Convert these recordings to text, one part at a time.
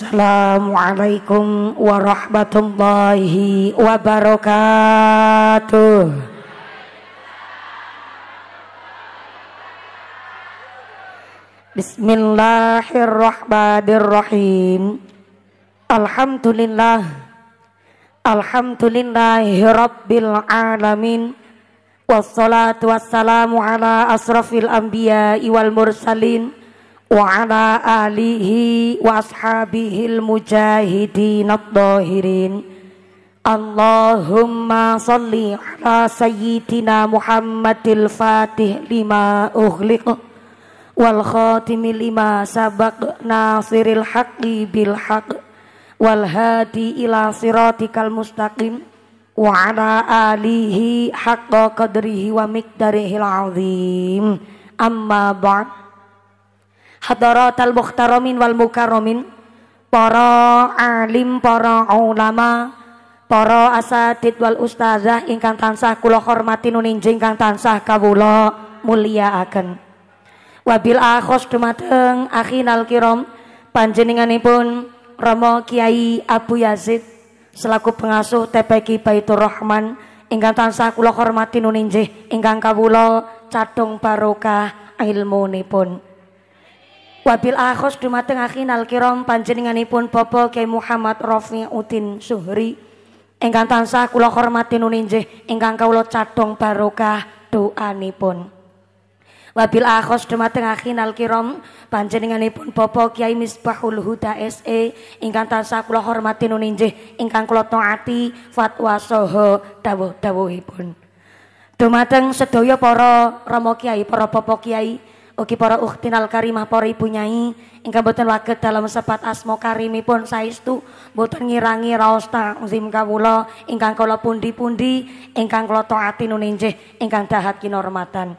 Assalamualaikum warahmatullahi wabarakatuh. Bismillahirrahmanirrahim. Alhamdulillah. rabbil alamin. Wassalatu wassalamu ala asrafil anbiya'i wal mursalin Wa ala alihi wa ashabihi al-mujahidin al Allahumma salli ala sayyidina muhammadil fatih lima uhliq Wal khotimilima sabak nasiril haqqi bil haqq Wal hadi ila siratikal mustaqim Wa ala alihi haqqa qadrihi wa mikdarihi al Amma ba'd hadaratal muhtaramin wal mukarramin para alim para ulama para asatid wal ustazah ingkang tansah kula hormati nuninjing kang tansah kawula mulyaaken wabil akhos dumateng akhinal kiram panjenenganipun Romo Kiai Abu Yazid selaku pengasuh TPQ Baitur Rahman ingkang tansah kula hormati nuninjih ingkang kawula cadung barokah ilmunipun Wabil akhos dumateng akhinal kiram panjenenganipun Bapak Kyai Muhammad Rafiuddin Suhri ingkang tansah kula hormati nuninjih ingkang kawula cadhong barokah doanipun. Wabil akhos dumateng akhinal kiram panjenenganipun Bapak Kiai Misbahul Huda SE ingkang tansah kula hormati nuninjih ingkang kula taati fatwa saha dawuh-dawuhipun. Dumateng sedaya para rama kiai, para bapak kiai Ugi para uktinal karimah para ibu nyai ingkang boten waget dalam sepat asma karimipun saestu boten ngirangi raos ta'zim kawula ingkang kala pundi-pundi ingkang kula taati nuninjih ingkang dahat kinormatan.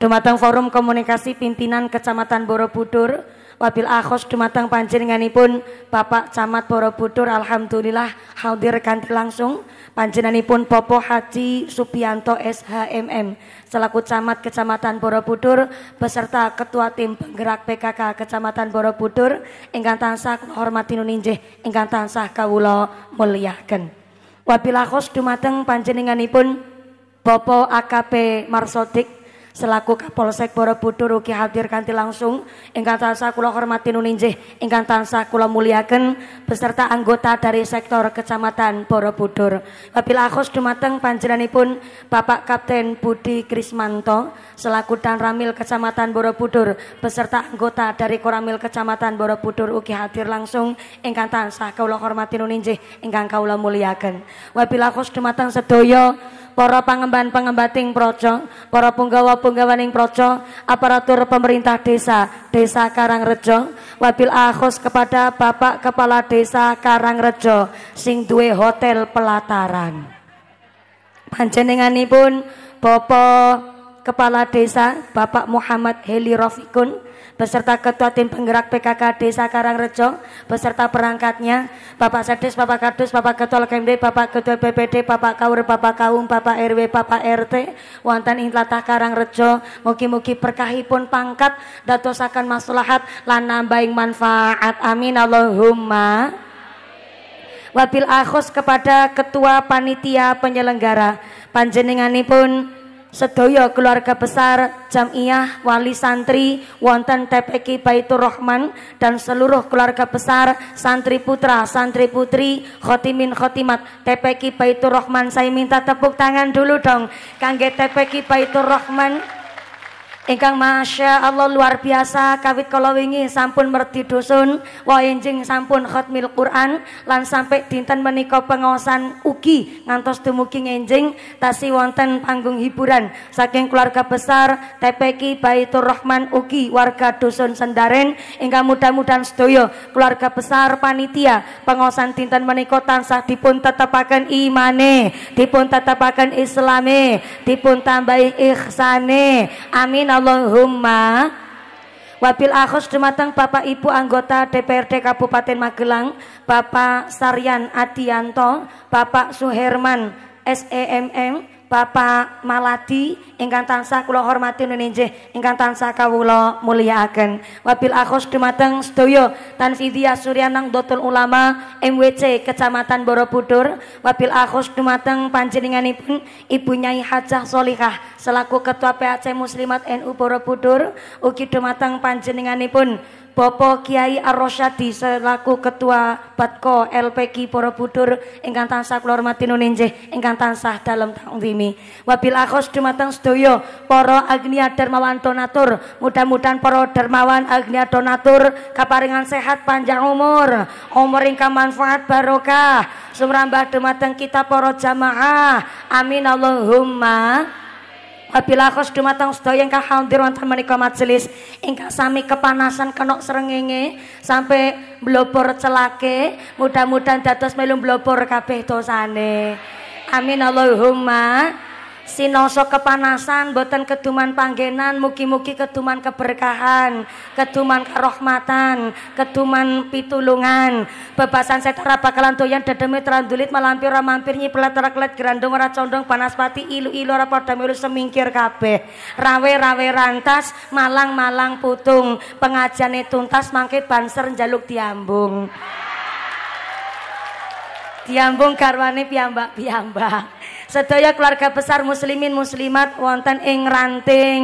Dumateng forum komunikasi pimpinan Kecamatan Borobudur wabil akhos dumateng panjenenganipun Bapak Camat Borobudur alhamdulillah hadir kanthi langsung panjenenganipun Popo Haji Supianto SHMM selaku Camat Kecamatan Borobudur beserta Ketua Tim Penggerak PKK Kecamatan Borobudur ingkang tansah hormati nuninjih ingkang tansah kawula mulyaken wabil akhos dumateng panjenenganipun Bapak AKP Marsodik selaku Kapolsek Borobudur ugi hadir kanthi langsung ingkang tansah kula hormati nuninjih ingkang tansah kula muliakan beserta anggota dari sektor Kecamatan Borobudur. Wabil akhos dumateng panjenenganipun Bapak Kapten Budi Krismanto selaku dan Ramil Kecamatan Borobudur beserta anggota dari Koramil Kecamatan Borobudur ugi hadir langsung ingkang tansah kula hormati nuninjih ingkang kawula muliaken. Wabil akhos dumateng sedaya para pangemban pengembating projo, para punggawa-punggawaning projo, aparatur pemerintah desa, desa Karangrejo, wabil akhos kepada Bapak Kepala Desa Karangrejo, sing duwe hotel pelataran. Panjenenganipun Bapak Kepala Desa Bapak Muhammad Heli beserta Ketua Tim Penggerak PKK Desa Karangrejo, beserta perangkatnya, Bapak Sedis, Bapak Kadus, Bapak Ketua LKMD, Bapak Ketua BPD, Bapak Kaur, Bapak Kaum, Bapak RW, Bapak RT, wonten ing tlatah Karangrejo, mugi-mugi berkahipun pangkat datosakan maslahat lan manfaat. Amin Allahumma wabil akhus kepada ketua panitia penyelenggara panjenenganipun Sedoyo keluarga besar Jamiah Wali Santri wonten TPK Baitur Rahman dan seluruh keluarga besar santri putra, santri putri, khotimin khotimat TPK Baitur Rahman. Saya minta tepuk tangan dulu dong kangge TPK Baitur Rahman. Engkang Masya Allah luar biasa kawit kalau wingi sampun merti dusun wajing sampun khutmil Quran Lan sampai dinten menika pengawasan ugi Ngantos dumugi Enjing Tasi wonten panggung hiburan Saking keluarga besar TPK Baitur Rahman Uki warga dusun Sendaren engkang mudah-mudahan sedoyo Keluarga besar panitia Pengawasan dinten menika tansah dipun tetepaken imane Dipun tetepaken islame Dipun tambahi ikhsane Amin Allahumma Wabil akos dematang Bapak Ibu anggota DPRD Kabupaten Magelang Bapak Saryan Adianto Bapak Suherman SEMM Bapak Maladi ingkang tansah kula hormati ninjih ingkang tansah kawula mulyakaken. Wabil akhos dumateng sedaya Tanfidhiyah Suryanang Dotul Ulama MWC Kecamatan Borobudur, wabil akhos dumateng panjenenganipun Ibu Nyai Hajah Solihah selaku Ketua PAC Muslimat NU Borobudur, ugi dumateng panjenenganipun Bapak Kiai Arrosyadi selaku Ketua Batko LPG Borobudur ingkang tansah kula hormati nuninjih ingkang tansah dalem tangwimi. Wabil akhos dumateng sedaya para agnia dermawan donatur, mudah-mudahan para dermawan agnia donatur kaparingan sehat panjang umur, umur ingkang manfaat barokah, sumrambah dumateng kita para jamaah. Amin Allahumma. Wabila khos dumateng sedaya ingkang hadir wonten menika majelis ingkang sami kepanasan keno serengenge sampai blobor celake mudah-mudahan dados melum blobor kabeh dosane. Amin Allahumma. Sinoso kepanasan, boten keduman panggenan, muki-muki keduman keberkahan, keduman kerohmatan, keduman pitulungan. Bebasan setara bakalan doyan dedemit randulit malampir ora mampir nyipelet ora kelet gerandung ora condong panaspati ilu-ilu ora padha milu semingkir kabeh. Rawe-rawe rantas, malang-malang putung, pengajane tuntas mangkit banser njaluk diambung. Diambung karwane piambak piambak Sedaya keluarga besar muslimin muslimat wonten ing ranting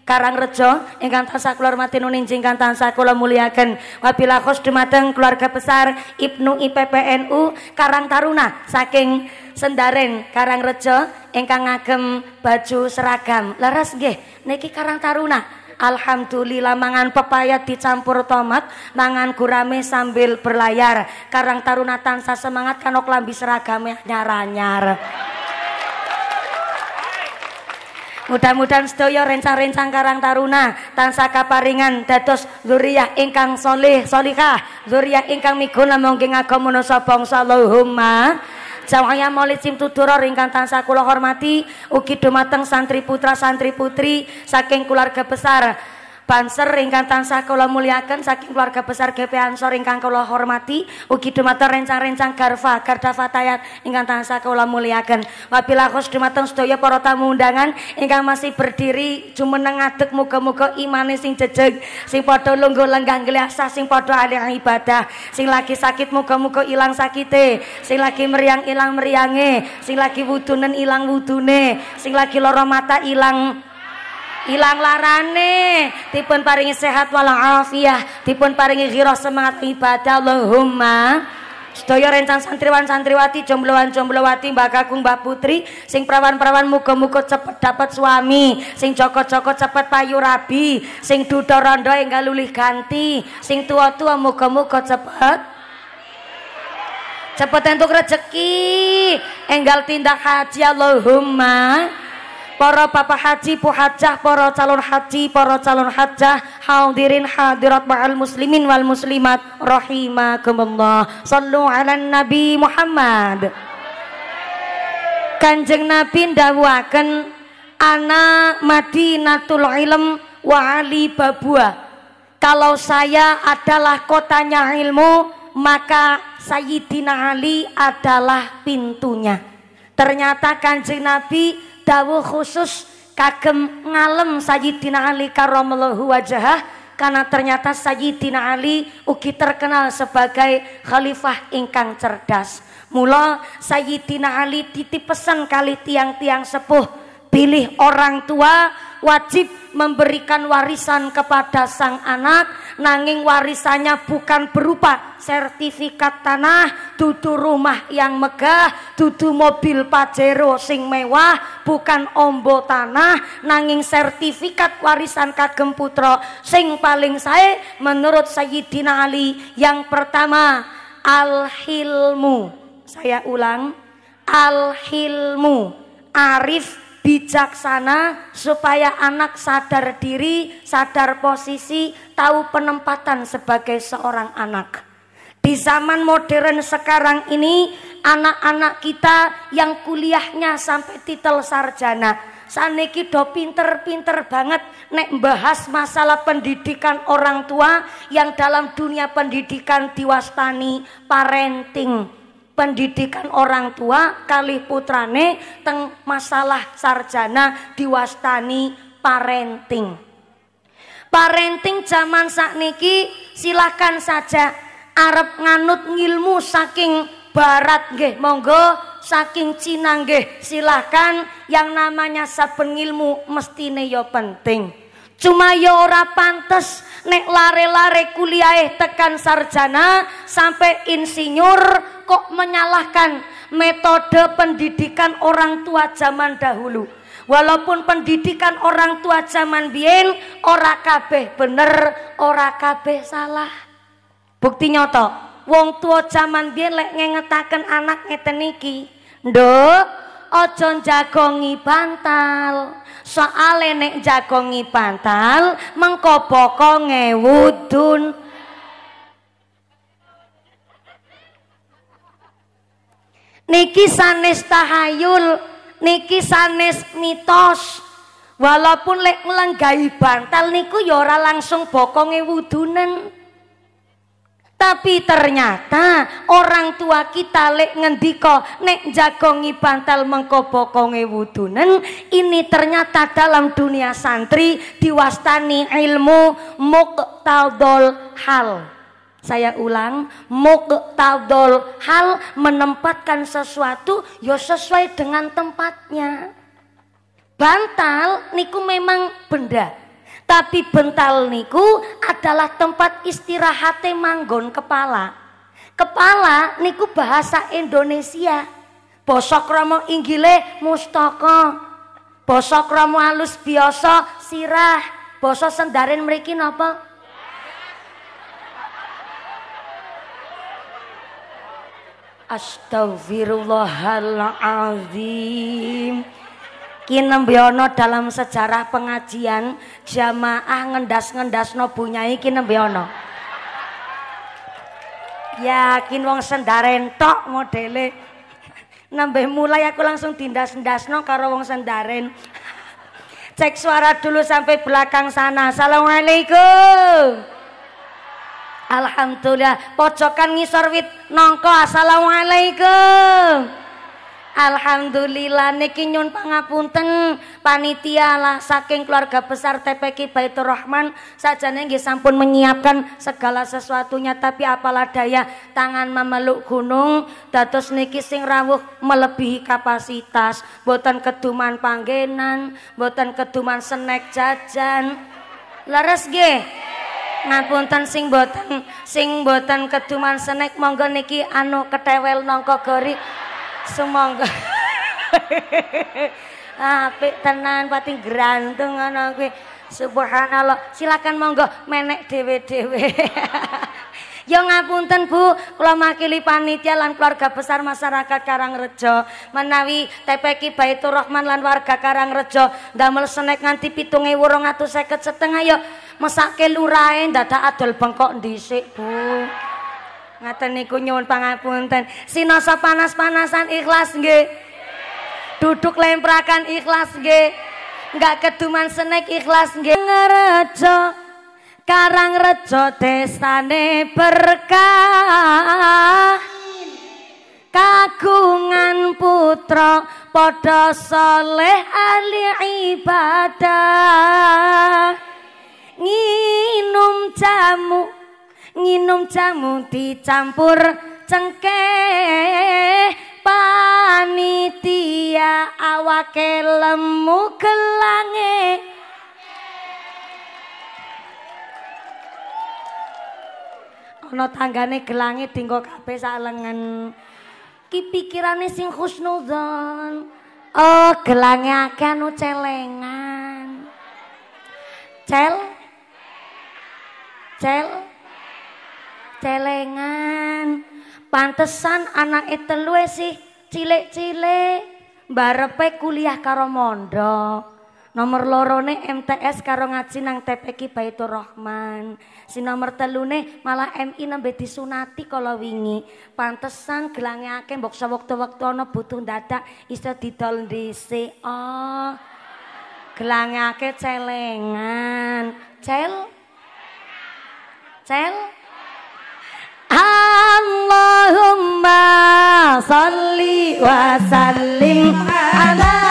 Karangrejo ingkang tansah kula hormati nuninjing ingkang tansah kula mulyaken wabila khos dumateng keluarga besar Ibnu IPPNU Karang Taruna saking Sendaren Karang Rejo ingkang ngagem baju seragam leres nggih niki Karang Taruna Alhamdulillah mangan pepaya dicampur tomat, mangan gurame sambil berlayar. Karang Taruna tansah semangat kanok lambi seragame nyar-nyar. Mudah-mudahan sedaya rencang-rencang Karang Taruna tansah kaparingan dados zuriyah ingkang solih solihah, zuriyah ingkang miguna mongke ngagomana sabangsa Allahumma. Jawaya Maulid Simtudura ingkang tansah kula hormati ugi dumateng santri putra santri putri saking keluarga besar Banser ingkang tansah kula muliakan, saking keluarga besar GP Ansor ingkang kula hormati, ugi dumateng rencang-rencang Garfa, Garda Fatayat ingkang tansah kula muliakan. Wabilah khos dumateng sedaya para tamu undangan ingkang masih berdiri jumeneng ngadeg muga-muga imane sing jejeg, sing padha lungguh lenggang gleasah sing padha alih ibadah, sing lagi sakit muga-muga ilang sakite, sing lagi meriang ilang meriange, sing lagi wudunen ilang wudune, sing lagi lara mata ilang ilang larane tipun paringi sehat walang afiah tipun paringi giroh semangat ibadah Allahumma Sedaya rencang santriwan santriwati, jombloan jomblowati, mbak kakung, mbak putri, sing perawan-perawan muka muka cepet dapat suami, sing joko-joko cepet payu rabi, sing duda rondo enggal lulih ganti, sing tua-tua muka muka cepet cepet untuk rezeki, enggal tindak haji Allahumma para papa haji, hajah para calon haji, para calon hajah, hadirin hadirat ma'al muslimin wal muslimat rahimakumullah. Sallu ala Nabi Muhammad. Kanjeng Nabi ndawuhaken ana Madinatul Ilm wa Ali Babua. Kalau saya adalah kotanya ilmu, maka Sayyidina Ali adalah pintunya. Ternyata Kanjeng Nabi dawuh khusus kagem ngalem Sayyidina Ali karramallahu wajhah karena ternyata Sayyidina Ali ugi terkenal sebagai khalifah ingkang cerdas. Mula Sayyidina Ali titip pesan kali tiang-tiang sepuh pilih orang tua wajib memberikan warisan kepada sang anak nanging warisannya bukan berupa sertifikat tanah dudu rumah yang megah dudu mobil pajero sing mewah bukan ombo tanah nanging sertifikat warisan kagem putra sing paling saya menurut Sayyidina Ali yang pertama al-hilmu saya ulang al-hilmu arif bijaksana supaya anak sadar diri, sadar posisi, tahu penempatan sebagai seorang anak. Di zaman modern sekarang ini, anak-anak kita yang kuliahnya sampai titel sarjana, saniki do pinter-pinter banget nek bahas masalah pendidikan orang tua yang dalam dunia pendidikan diwastani parenting pendidikan orang tua kali putrane teng masalah sarjana diwastani parenting. Parenting zaman sakniki silahkan saja Arab nganut ngilmu saking barat nggih monggo saking Cina nggih silahkan yang namanya saben ngilmu mestine yo ya penting. Cuma ya ora pantes nek lare-lare kuliah tekan sarjana sampai insinyur kok menyalahkan metode pendidikan orang tua zaman dahulu. Walaupun pendidikan orang tua zaman biyen ora kabeh bener, ora kabeh salah. Bukti nyoto, wong tua zaman biyen lek ngengetaken anak ngeten iki, "Nduk, aja jagongi bantal." soale nek jagongi pantal mengko boko ngewudun niki sanes tahayul niki sanes mitos walaupun lek nglenggahi bantal niku yora ya langsung bokonge wudunen tapi ternyata orang tua kita lek ngendiko nek jagongi bantal mengko wudunen ini ternyata dalam dunia santri diwastani ilmu muktadol hal. Saya ulang, muktadol hal menempatkan sesuatu ya sesuai dengan tempatnya. Bantal niku memang benda tapi bental niku adalah tempat istirahate manggon kepala. Kepala niku bahasa Indonesia. Bosok romo Inggile mustoko. Bosok romo alus biasa sirah. Bosok sendaren mriki apa? Astagfirullahalazim. Kinembyono dalam sejarah pengajian jamaah ngendas-ngendas no bunyai Ya Yakin wong sendaren tok modele. Nambah mulai aku langsung tindas ndas no karo wong sendaren. Cek suara dulu sampai belakang sana. Assalamualaikum. Alhamdulillah. Pojokan ngisor wit nongko. Assalamualaikum. Alhamdulillah niki nyun pangapunten panitia lah saking keluarga besar TPK Baitur Rahman sajane nggih sampun menyiapkan segala sesuatunya tapi apalah daya tangan memeluk gunung dados niki sing rawuh melebihi kapasitas boten keduman panggenan boten keduman snack jajan leres nggih ngapunten sing boten sing boten keduman senek monggo niki anu ketewel nangka gori semoga, Apik tenan pati grantung ana kuwi. Subhanallah. Silakan monggo menek dhewe-dhewe. Ya ngapunten Bu, kula makili panitia lan keluarga besar masyarakat Karangrejo menawi TPK Baitur Rahman lan warga Karangrejo damel wurong nganti seket setengah ya mesake lurahe dadak adol bengkok dhisik Bu. Ngaten niku nyuwun pangapunten. Sinasa panas-panasan ikhlas nggih. Duduk lemprakan ikhlas nggih. Enggak keduman senek ikhlas nggih. Ngerejo Karang Rejo desane berkah. Kagungan putra podo soleh ahli ibadah. Nginum jamu nginum jamu dicampur cengkeh panitia awake lemu gelange ana tanggane gelange dinggo kabeh sak lengen ki pikirane sing husnuzon oh gelange akeh anu celengan cel cel celengan Pantesan anak itu e sih cilik-cilik. Barepe kuliah karo mondok. Nomor lorone MTS karo ngaji nang TPK Baitur Rahman. Si nomor telune malah MI nembe disunati kalau wingi. Pantesan gelangnya ake mboksa waktu-waktu ana butuh dadak iso didol disi. Oh, gelangnya ake celengan. Cel? Cel? Cel? Allahumma salli wa sallim ala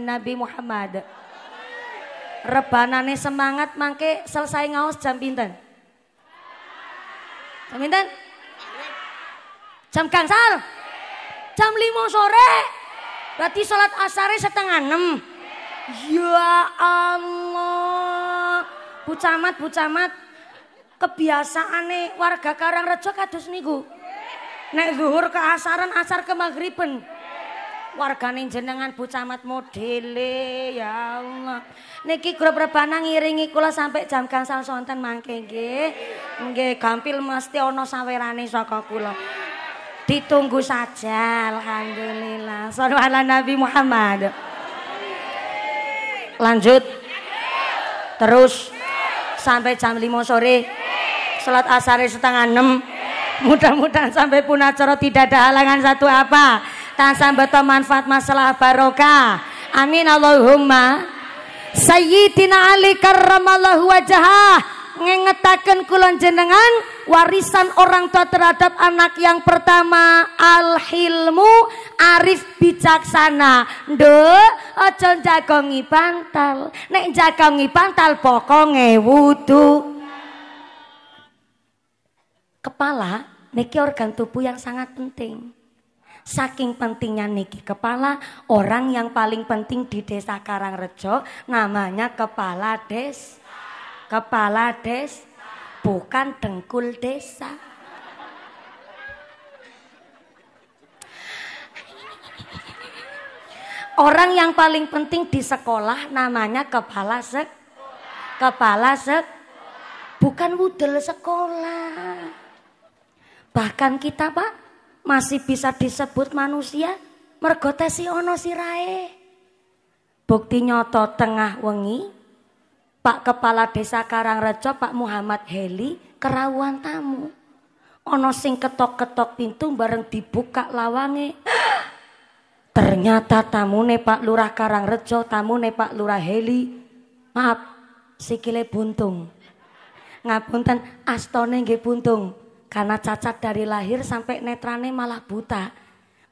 Nabi Muhammad. Rebanane semangat mangke selesai ngaos jam pinten? Jam pinten? Jam gangsal? Jam lima sore? Berarti sholat asare setengah enam. Ya Allah. Bu camat, bu camat. Kebiasaane warga rejo kados niku. Nek zuhur ke asaran, asar ke maghriben wargane jenengan Bu Camat modele ya Allah. Niki grup rebana ngiringi kula sampai jam gangsal sonten mangke nggih. Nggih gampil mesti ana sawerane saka kula. Ditunggu saja alhamdulillah. Shalawat ala Nabi Muhammad. Lanjut. Terus sampai jam 5 sore. Salat asar setengah 6. Mudah-mudahan sampai punacara tidak ada halangan satu apa tansah beto manfaat masalah barokah amin Allahumma Sayyidina Ali karramallahu wajah ngengetaken kulon jenengan warisan orang tua terhadap anak yang pertama al hilmu arif bijaksana ndo ojo jagongi pantal nek jagongi pantal pokonge wudu kepala niki organ tubuh yang sangat penting saking pentingnya niki kepala orang yang paling penting di desa Karangrejo namanya kepala des kepala des bukan dengkul desa orang yang paling penting di sekolah namanya kepala sek kepala sek bukan wudel sekolah bahkan kita pak masih bisa disebut manusia mergo si ana sirahe. Bukti nyoto tengah wengi Pak Kepala Desa Karangrejo Pak Muhammad Heli kerawuan tamu. ono sing ketok-ketok pintu bareng dibuka lawange. Ternyata tamu ne Pak Lurah Karangrejo, ne Pak Lurah Heli. Maaf, sikile buntung. Ngapunten, astone nggih buntung. Karena cacat dari lahir sampai netrane malah buta.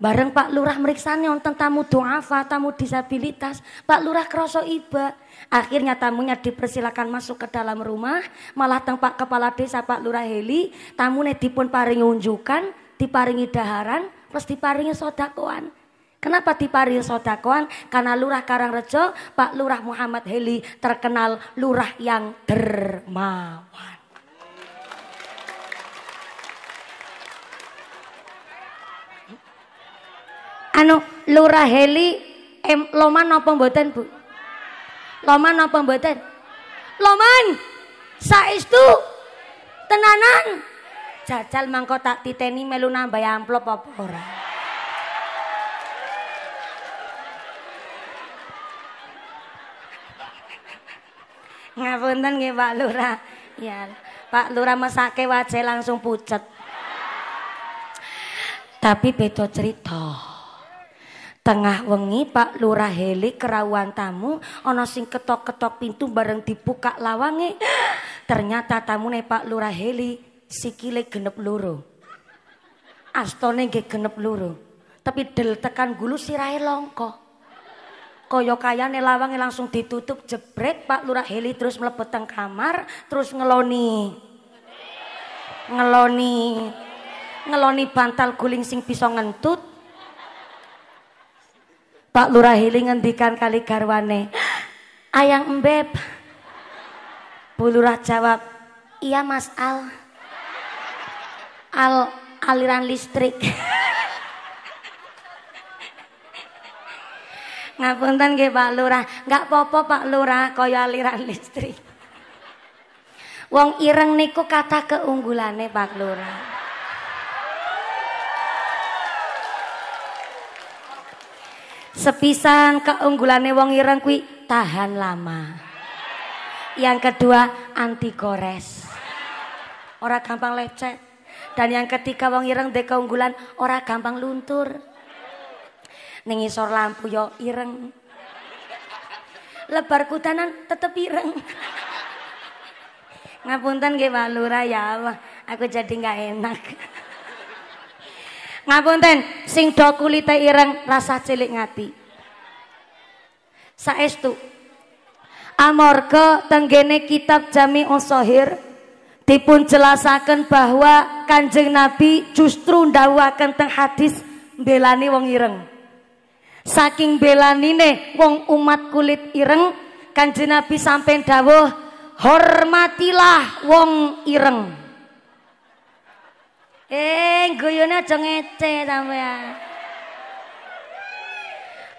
Bareng Pak Lurah meriksanya wonten tamu duafa, tamu disabilitas. Pak Lurah kroso iba. Akhirnya tamunya dipersilakan masuk ke dalam rumah. Malah teng Pak Kepala Desa Pak Lurah Heli, tamune dipun paringi unjukan, diparingi daharan, plus diparingi sodakoan. Kenapa diparingi sodakoan? Karena Lurah Karangrejo, Pak Lurah Muhammad Heli terkenal lurah yang dermawan. anu Lurah Heli em, Loman napa mboten Bu? Loman napa mboten? Loman. Saestu tenanan. Jajal mangko tak titeni melu nambah amplop apa ora? Ngapunten nggih Pak Lurah. Ya, Pak Lurah mesake wajah langsung pucet. Tapi beda cerita. Tengah wengi Pak Lurah Heli kerawan tamu ono sing ketok-ketok pintu bareng dibuka lawange. Ternyata tamu tamune Pak Lurah Heli sikile genep luru. Astone nggih genep luru, Tapi del tekan gulu sirahe longko. Kaya kayane lawange langsung ditutup jebret Pak Lurah Heli terus mlebet teng kamar terus ngeloni. Ngeloni. Ngeloni bantal guling sing bisa ngentut Pak Lurah hiling ngendikan kali garwane. Ayang embeb. Bu Lurah jawab, iya Mas Al. Al aliran listrik. Ngapunten nggih Pak Lurah, nggak popo Pak Lurah kaya aliran listrik. Wong ireng niku kata keunggulane Pak Lurah. Sepisan keunggulannya wong ireng kuwi tahan lama. Yang kedua anti gores. Ora gampang lecet. Dan yang ketiga wong ireng de keunggulan ora gampang luntur. Nengisor lampu yo ireng. Lebar kutanan tetep ireng. Ngapunten nggih Pak Lurah ya Allah, aku jadi nggak enak. Ngapunten, sing do kulite ireng rasah cilik ngati. Saestu. Amorga tenggene kitab Jami Usohir dipun jelasaken bahwa Kanjeng Nabi justru ndawuhaken teng hadis belani wong ireng. Saking belanine wong umat kulit ireng, Kanjeng Nabi sampai dawuh hormatilah wong ireng. Eh, guyonnya aja ngece sampean. Ya.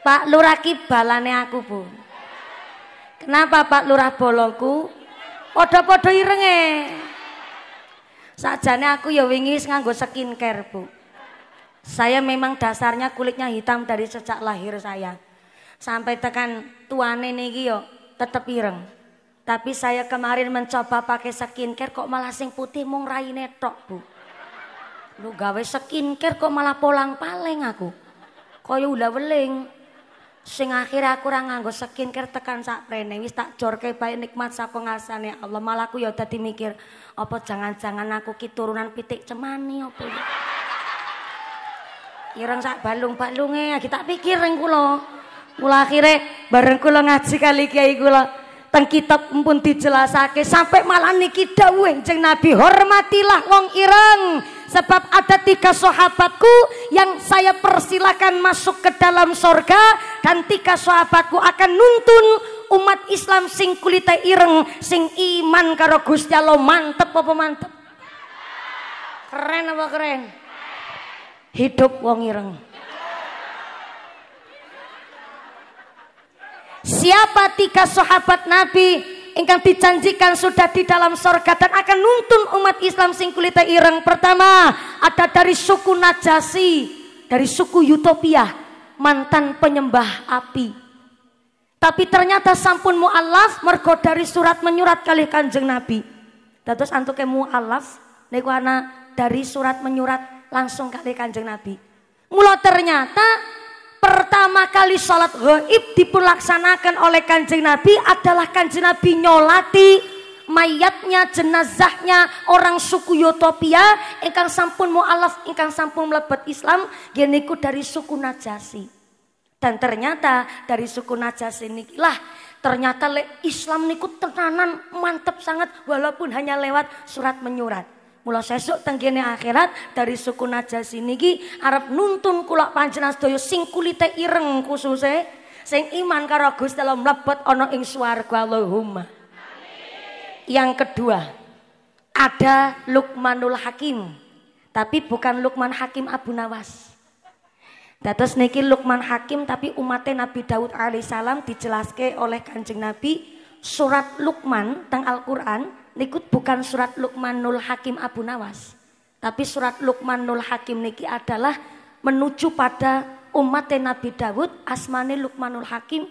Pak Lurah kibalane aku, Bu. Kenapa Pak Lurah bolongku? Padha-padha irenge. Sajane aku ya wingi nganggo skincare, Bu. Saya memang dasarnya kulitnya hitam dari sejak lahir saya. Sampai tekan tuane niki yo tetep ireng. Tapi saya kemarin mencoba pakai skincare kok malah sing putih mung raine tok, Bu. Lu gawe skincare kok malah polang-paling aku. Kaya ulah-weling. Sing akhir aku ora nganggo skincare tekan sak prene wis tak jorke bae nikmat saka ngasane Allah. Malah aku ya dadi mikir, apa jangan-jangan aku ki turunan pitik cemani apa. Ireng sak balung-balunge lagi tak pikir ning kula. Mula akhire bareng kula ngaji kali kiai kula teng kitab pun dijelasake sampe malah niki dawuh Nabi hormatilah wong ireng. Sebab ada tiga sahabatku yang saya persilakan masuk ke dalam sorga dan tiga sahabatku akan nuntun umat Islam sing kulite ireng sing iman karo Gusti Allah mantep apa mantep keren apa keren hidup wong ireng siapa tiga sahabat Nabi ingkang dijanjikan sudah di dalam sorga dan akan nuntun umat Islam sing kulite ireng pertama ada dari suku Najasi dari suku Utopia mantan penyembah api tapi ternyata sampun mu'alaf mergo dari surat menyurat kali kanjeng Nabi. Dados antuke mu'alaf niku dari surat menyurat langsung kali kanjeng Nabi. Mula ternyata pertama kali sholat gaib dipulaksanakan oleh kanjeng Nabi adalah kanjeng Nabi nyolati mayatnya, jenazahnya orang suku Yotopia ingkang sampun mu'alaf, ingkang sampun melebat Islam geniku dari suku Najasi dan ternyata dari suku Najasi inilah ternyata Islam nikut tenanan mantep sangat walaupun hanya lewat surat menyurat Mula sesuk tengkene akhirat dari suku Najas niki Arab nuntun kula panjenengan sedaya sing kulite ireng khususnya sing iman karo Gusti Allah mlebet ana ing swarga Allahumma. Yang kedua, ada Lukmanul Hakim. Tapi bukan Lukman Hakim Abu Nawas. Dados niki Lukman Hakim tapi umatnya Nabi Daud alaihissalam dijelaske oleh Kanjeng Nabi surat Lukman teng Al-Qur'an nikut bukan surat Lukmanul Hakim Abu Nawas, tapi surat Lukmanul Hakim niki adalah menuju pada umat Nabi Dawud asmane Lukmanul Hakim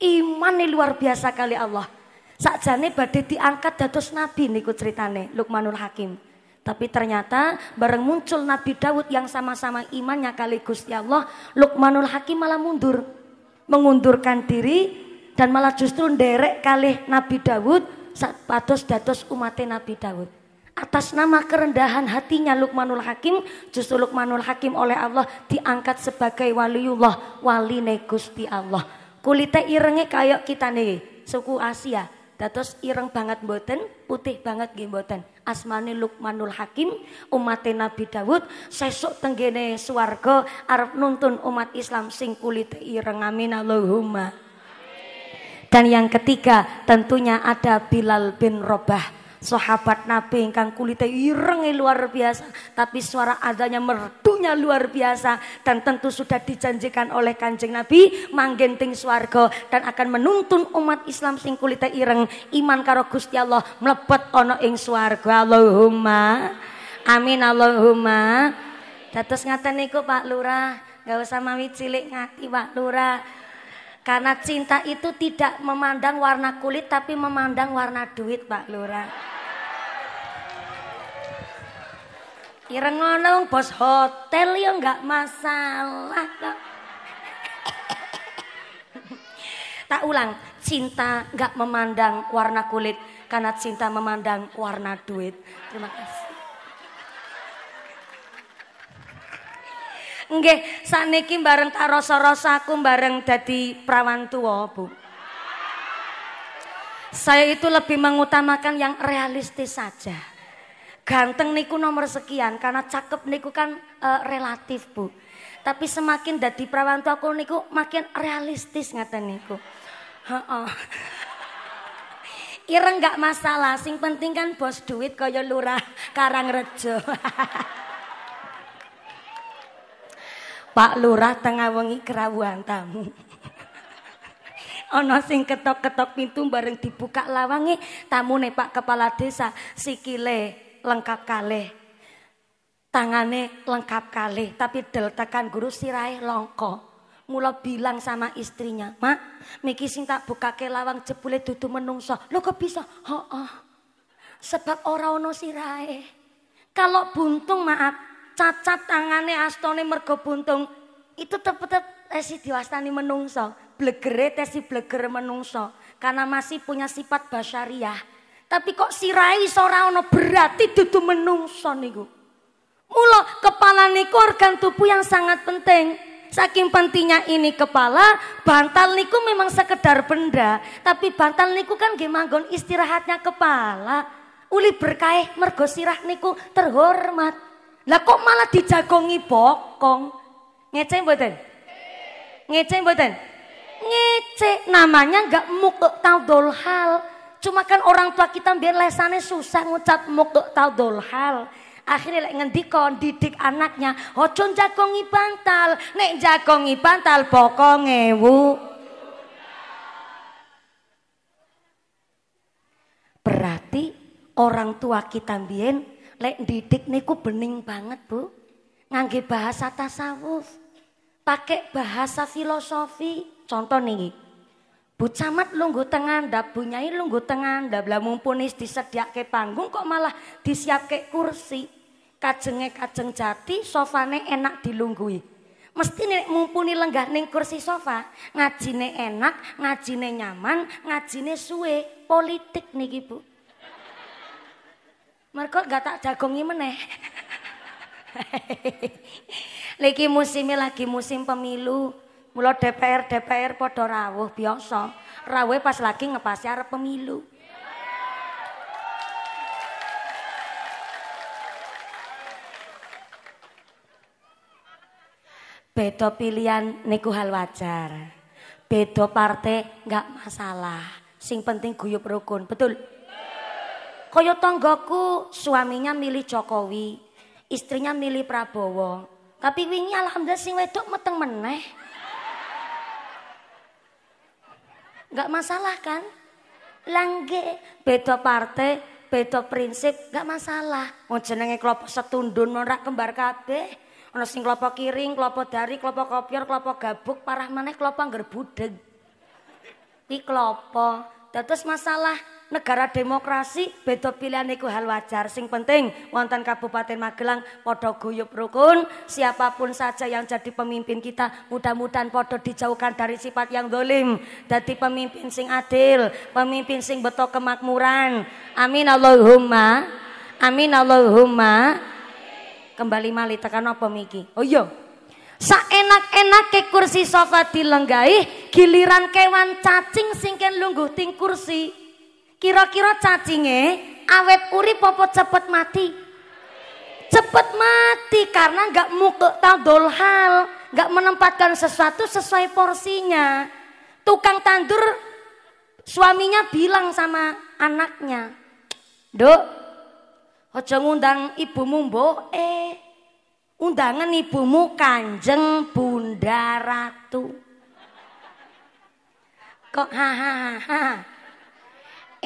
iman luar biasa kali Allah. Sakjane badhe diangkat dados nabi niku ceritane Lukmanul Hakim. Tapi ternyata bareng muncul Nabi Dawud yang sama-sama imannya kali Gusti Allah, Lukmanul Hakim malah mundur. Mengundurkan diri dan malah justru nderek kali Nabi Dawud patos datos umat Nabi Daud. Atas nama kerendahan hatinya Lukmanul Hakim, justru Lukmanul Hakim oleh Allah diangkat sebagai waliullah, wali negusti Allah. Kulite irenge kayak kita nih, suku Asia. datos ireng banget boten, putih banget nggih boten. Asmane Lukmanul Hakim, umate Nabi Dawud, sesuk tenggene swarga arep nuntun umat Islam sing kulite ireng. Amin Allahumma. Dan yang ketiga tentunya ada Bilal bin Robah. Sahabat Nabi ingkang kulitnya ireng luar biasa. Tapi suara adanya merdunya luar biasa. Dan tentu sudah dijanjikan oleh kanjeng Nabi. Manggenting suargo. Dan akan menuntun umat Islam sing kulitnya ireng. Iman karo Gusti Allah mlebet ono ing suargo. Allahumma. Amin Allahumma. Dados ngaten niku Pak Lurah, nggak usah mawi cilik ngati Pak Lurah. Karena cinta itu tidak memandang warna kulit tapi memandang warna duit Pak Lurah. Ireng bos hotel ya nggak masalah kok. tak ulang, cinta nggak memandang warna kulit karena cinta memandang warna duit. Terima kasih. Nggih, sakniki bareng tak rasa-rasaku bareng dadi perawan tua, Bu. Saya itu lebih mengutamakan yang realistis saja. Ganteng niku nomor sekian karena cakep niku kan e, relatif, Bu. Tapi semakin dadi perawan tua aku niku makin realistis ngaten niku. Heeh. Ireng gak masalah, sing penting kan bos duit kaya lurah Karangrejo. Pak Lurah tengah wengi kerawuhan tamu. Ono sing ketok-ketok pintu bareng dibuka tamu tamune Pak Kepala Desa sikile lengkap kalih. Tangane lengkap kalih tapi deltekan guru sirai longko. Mula bilang sama istrinya, "Mak, miki sing tak ke lawang jebule tutu menungso." Lo kok bisa? Oh, Sebab ora ono Kalau buntung maaf cacat tangane astone mergo buntung itu tetep tesi diwastani menungso blegere tesi bleger menungso karena masih punya sifat basyariah tapi kok sirai sora ono berarti dudu menungso niku mulo kepala niku organ tubuh yang sangat penting Saking pentingnya ini kepala, bantal niku memang sekedar benda, tapi bantal niku kan nggih istirahatnya kepala. Uli berkah mergo sirah niku terhormat. Lah kok malah dijagongi bokong? Ngece mboten? Ngece mboten? Ngece namanya enggak muqtadul hal. Cuma kan orang tua kita biar lesane susah ngucap muqtadul hal. Akhirnya lek ngendikon didik anaknya, ojo jagongi bantal, nek jagongi bantal bokong ewu." Berarti orang tua kita biar Lek didik niku bening banget, Bu. Ngangge bahasa tasawuf. Pakai bahasa filosofi. Contoh nih, Bu Camat lunggu tengandap, Bu Nyai lunggu tengandap. Lah mumpunis ke panggung kok malah disiapke kursi. Kajenge kajeng jati, sofane enak dilunggui. Mesti nih mumpuni lenggah neng kursi sofa, ngajine enak, ngajine nyaman, ngajine suwe, politik nih gitu. Mereka gak tak jagongi meneh. Lagi musimnya lagi musim pemilu. Mula DPR DPR podo rawuh biasa. Rawuh pas lagi ngepasi arep pemilu. Beda pilihan niku hal wajar. Beda partai nggak masalah. Sing penting guyup rukun, betul? Kaya tonggoku suaminya milih Jokowi, istrinya milih Prabowo. Tapi wingi alhamdulillah sing wedok meteng meneh. Gak masalah kan? Langge beda partai, beda prinsip, gak masalah. Wong jenenge kelompok setundun ora kembar kabeh. Ana sing kelompok kiring, kelompok dari, kelompok kopior, kelompok gabuk, parah meneh kelompok gerbudeg? budeg. Kuwi kelompok. Terus masalah negara demokrasi beda pilihan itu hal wajar sing penting wonten Kabupaten Magelang podo guyup rukun siapapun saja yang jadi pemimpin kita mudah-mudahan podo dijauhkan dari sifat yang dolim jadi pemimpin sing adil pemimpin sing beto kemakmuran amin Allahumma amin Allahumma kembali mali tekan apa miki oh iya Saenak-enak ke kursi sofa dilenggai, giliran kewan cacing singken lungguh ting kursi. Kira-kira cacinge awet urip popot cepet mati? Cepet mati karena nggak mukul tadol hal, nggak menempatkan sesuatu sesuai porsinya. Tukang tandur suaminya bilang sama anaknya, Dok, ojo ngundang ibumu mbok eh. Undangan ibumu kanjeng bunda ratu. Kok ha ha ha.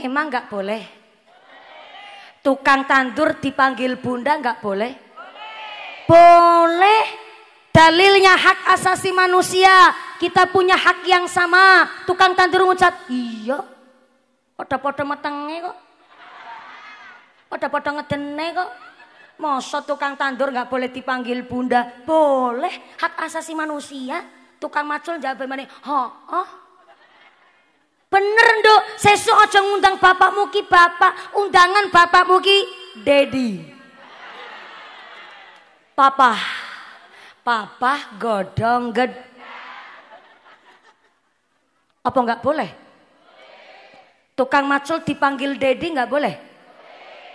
Emang nggak boleh? Tukang tandur dipanggil bunda nggak boleh? Boleh. Dalilnya hak asasi manusia. Kita punya hak yang sama. Tukang tandur ngucap, iya. Pada-pada metenge kok. Pada-pada ngedene kok. Masa tukang tandur nggak boleh dipanggil bunda? Boleh. Hak asasi manusia. Tukang macul jawab mana? Oh, oh. Bener nduk, sesuk aja ngundang bapakmu ki bapak, undangan bapakmu ki daddy. Papa. Papa godong ged. Apa enggak boleh? Tukang macul dipanggil daddy enggak boleh?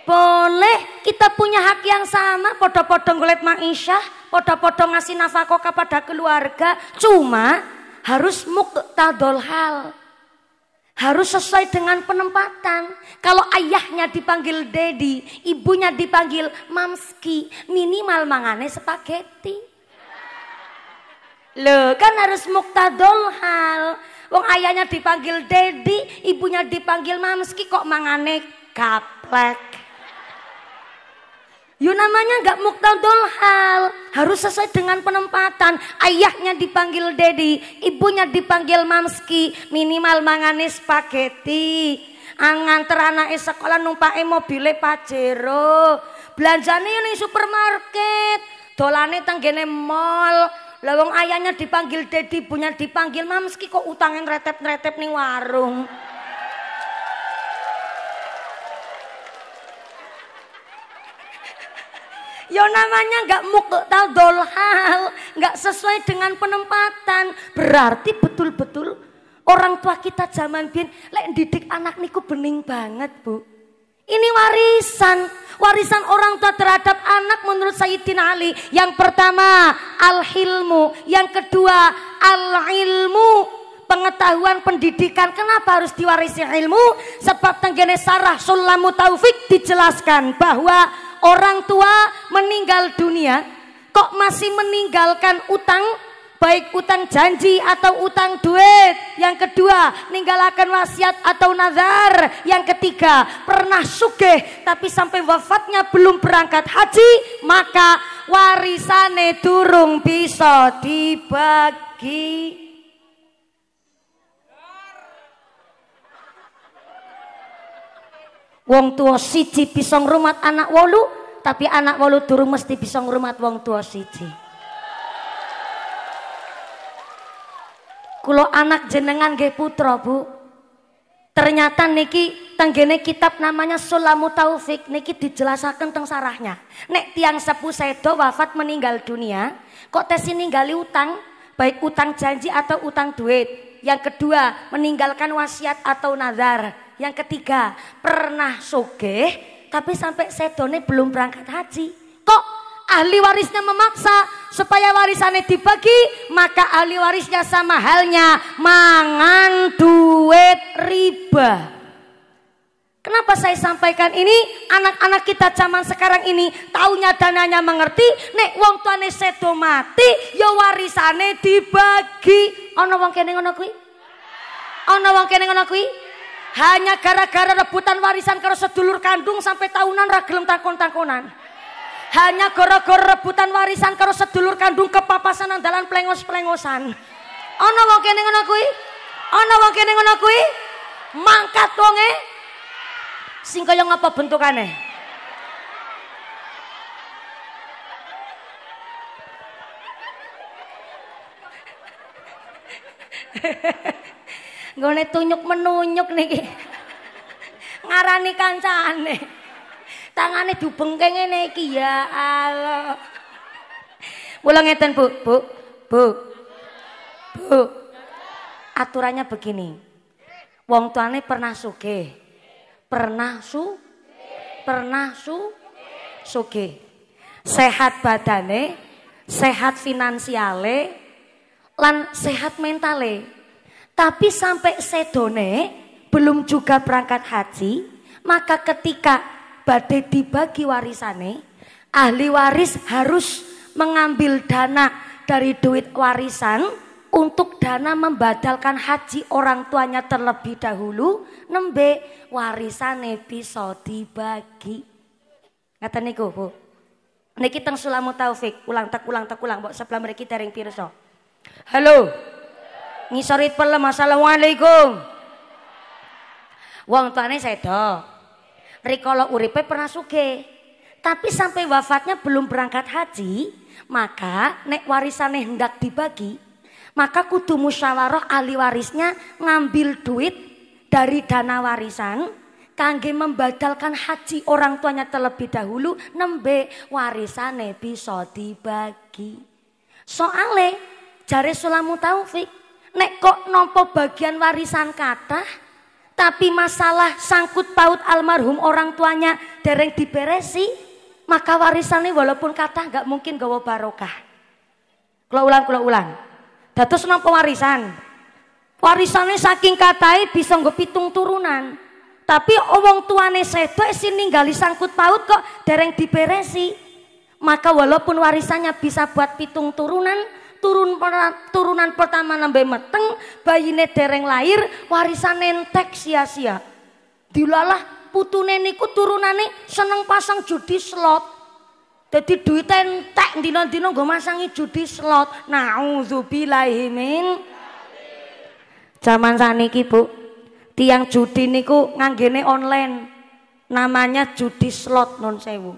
Boleh, kita punya hak yang sama, podo-podo mak isyah, podo-podo ngasih nafkah kepada keluarga, cuma harus muktadol hal. Harus sesuai dengan penempatan. Kalau ayahnya dipanggil daddy, ibunya dipanggil mamski, minimal mangane spaghetti. Loh, kan harus muktadol hal. Wong ayahnya dipanggil daddy, ibunya dipanggil mamski kok mangane kaplek? Yo namanya nggak muktadol hal, harus sesuai dengan penempatan. Ayahnya dipanggil Dedi, ibunya dipanggil Mamski, minimal manganis spaghetti. angan anake sekolah numpak mobile Pajero. Belanjane yo supermarket, dolane tenggene mall. Lah ayahnya dipanggil Dedi, ibunya dipanggil Mamski kok utangin retep-retep nih warung. Yo ya namanya nggak muktal dolhal, nggak sesuai dengan penempatan. Berarti betul-betul orang tua kita zaman bin lek didik anak niku bening banget, Bu. Ini warisan, warisan orang tua terhadap anak menurut Sayyidina Ali. Yang pertama, al-hilmu. Yang kedua, al-ilmu pengetahuan pendidikan kenapa harus diwarisi ilmu sebab tenggene sarah sulamu taufik dijelaskan bahwa orang tua meninggal dunia kok masih meninggalkan utang baik utang janji atau utang duit yang kedua ninggalakan wasiat atau nazar yang ketiga pernah sugeh tapi sampai wafatnya belum berangkat haji maka warisane durung bisa dibagi Wong tua siji bisa ngrumat anak wolu, tapi anak wolu durung mesti bisa ngrumat wong tua siji. Kulo anak jenengan nggih putra, Bu. Ternyata niki tenggene kitab namanya Sulamu Taufik niki dijelaskan tentang sarahnya. Nek tiang sepuh sedo wafat meninggal dunia, kok tes ninggali utang, baik utang janji atau utang duit. Yang kedua, meninggalkan wasiat atau nazar. Yang ketiga, pernah sogeh tapi sampai sedone belum berangkat haji. Kok ahli warisnya memaksa supaya warisannya dibagi, maka ahli warisnya sama halnya mangan duit riba. Kenapa saya sampaikan ini? Anak-anak kita zaman sekarang ini taunya dananya mengerti, nek wong tuane sedo mati, ya warisane dibagi. Ana wong kene ngono kuwi? Ana wong kene ngono kuwi? Hanya gara-gara rebutan warisan karo sedulur kandung sampai tahunan ra gelem takon-takonan. Hanya gara-gara rebutan warisan karo sedulur kandung kepapasan nang dalan plengos-plengosan. Ana wong kene ngono kuwi? Ana wong kene ngono kuwi? Mangkat wonge Sing kaya ngapa bentukane? nih tunyuk menunyuk nih, Ngarani kancane. Tangane dubengkeng ini iki ya Allah. Mula ngeten, Bu, Bu, Bu. Bu. Aturannya begini. Wong tuane pernah sugih pernah su pernah su suge sehat badane sehat finansiale lan sehat mentale tapi sampai sedone belum juga berangkat haji maka ketika badai dibagi warisane ahli waris harus mengambil dana dari duit warisan untuk dana membadalkan haji orang tuanya terlebih dahulu nembe warisan bisa dibagi kata niku bu niki teng sulamu taufik ulang tak ulang tak ulang mbok sebelah mereka tering pirso halo ngisorit pelem assalamualaikum wong tuane sedo rikala uripe pernah suke, tapi sampai wafatnya belum berangkat haji maka nek warisane hendak dibagi maka kudu musyawarah ahli warisnya ngambil duit dari dana warisan kangge membadalkan haji orang tuanya terlebih dahulu nembe warisane bisa dibagi. Soale jare Sulamu Taufik nek kok nopo bagian warisan kata, tapi masalah sangkut paut almarhum orang tuanya dereng diberesi, maka warisan ini walaupun kata nggak mungkin gawa barokah. Kalau ulang, kalau ulang. Dados napa warisan? Warisane saking katai bisa nggo pitung turunan. Tapi wong tuane sedok sing ninggali sangkut paut kok dereng diberesi. Maka walaupun warisannya bisa buat pitung turunan, turun per, turunan pertama nembe meteng, bayine dereng lahir, warisan entek sia-sia. Dilalah putune niku turunane seneng pasang judi slot. Jadi duit entek dino-dino gue masangi judi slot. Nauzubillahi min. Zaman saniki Bu, tiang judi niku nganggene online. Namanya judi slot non sewu.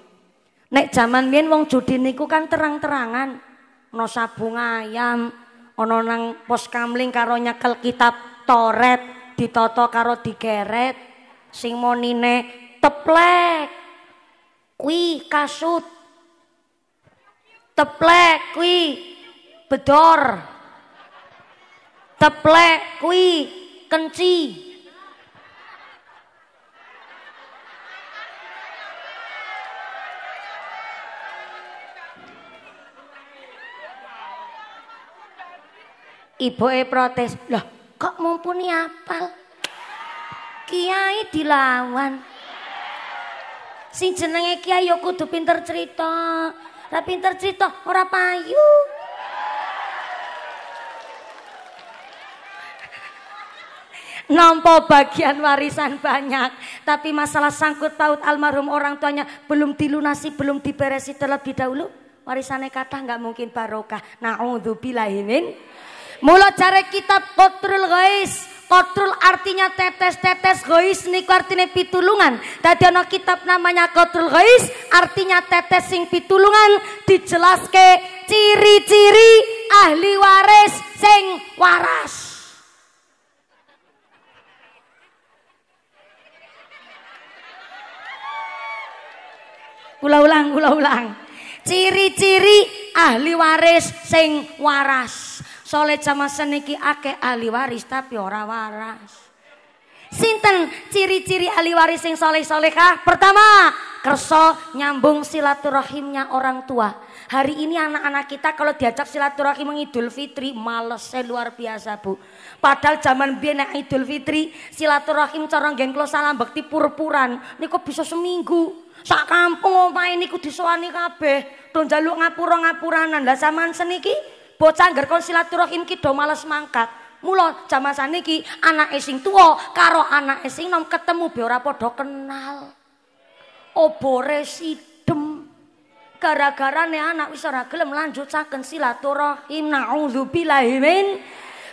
Nek zaman mien wong judi niku kan terang-terangan. Ono sabung ayam, ono nang pos kamling karo nyekel kitab toret, ditoto karo digeret. Sing monine teplek. Kui kasut Teplek kui bedor. Teplek kui kenci. Ibu e protes, lah kok mumpuni apal? Kiai dilawan. si jenenge Kiai ya kudu pinter cerita ra pinter cerita, ora payu. Nampo bagian warisan banyak, tapi masalah sangkut paut almarhum orang tuanya belum dilunasi, belum diberesi terlebih dahulu. Warisannya kata nggak mungkin barokah. Nah, untuk ini, mulut cari kitab Qatrul guys. Kotrul artinya tetes-tetes gois niku artinya pitulungan. Tadi ono kitab namanya Kotrul gois artinya tetes sing pitulungan dijelaske ciri-ciri ahli waris sing waras. Kula ulang, kula ulang. Ciri-ciri ahli waris sing waras. Soleh sama seniki ake ahli waris tapi ora waras. Sinten ciri-ciri ahli waris yang soleh-solehah? Pertama, kerso nyambung silaturahimnya orang tua. Hari ini anak-anak kita kalau diajak silaturahim mengidul Fitri malesnya luar biasa bu. Padahal zaman biasa Idul Fitri silaturahim corong gengklo salam bekti purpuran. Ini kok bisa seminggu. Sak kampung omah ini kudu soani kabeh. Tuh jaluk ngapura ngapuranan lah zaman seniki bocah ngger kon silaturahim males mangkat. muloh jaman saniki anake esing tuwa karo anak esing nom ketemu biora ora kenal. Obore sidem. Gara-gara ne anak wis ora gelem lanjutaken silaturahim naudzubillahi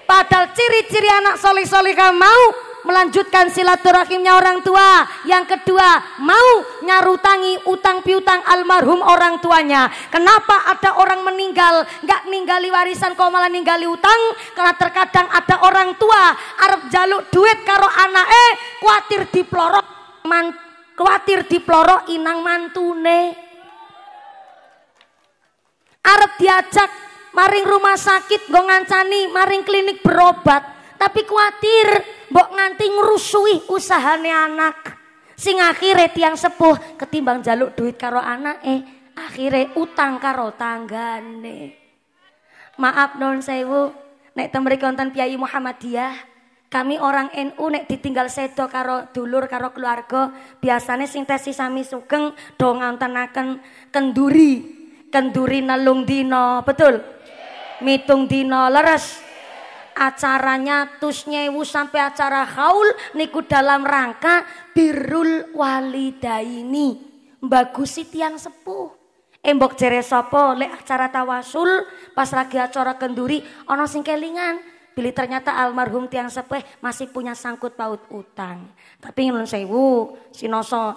Padahal ciri-ciri anak soli-soli soleh mau melanjutkan silaturahimnya orang tua. Yang kedua, mau nyarutangi utang piutang almarhum orang tuanya. Kenapa ada orang meninggal, nggak ninggali warisan kok malah ninggali utang? Karena terkadang ada orang tua arep jaluk duit karo anak eh khawatir diplorok man kuatir diplorok inang mantune. Arep diajak maring rumah sakit gongancani ngancani maring klinik berobat tapi khawatir bok nganti ngerusui usahane anak. Sing akhirnya tiang sepuh ketimbang jaluk duit karo anak eh akhirnya utang karo tanggane. Maaf non sewu, nek temri konten piyai Muhammadiyah, kami orang NU nek ditinggal sedo karo dulur karo keluarga biasanya sing tesi sami sugeng do ngantenaken kenduri kenduri nelung dino betul mitung dino leres acaranya ibu sampai acara haul niku dalam rangka birul Walida ini walidaini bagusi tiang sepuh embok jere sapa acara tawasul pas lagi acara kenduri ono sing kelingan bili ternyata almarhum tiang sepeh masih punya sangkut paut utang. Tapi ngulun sewu,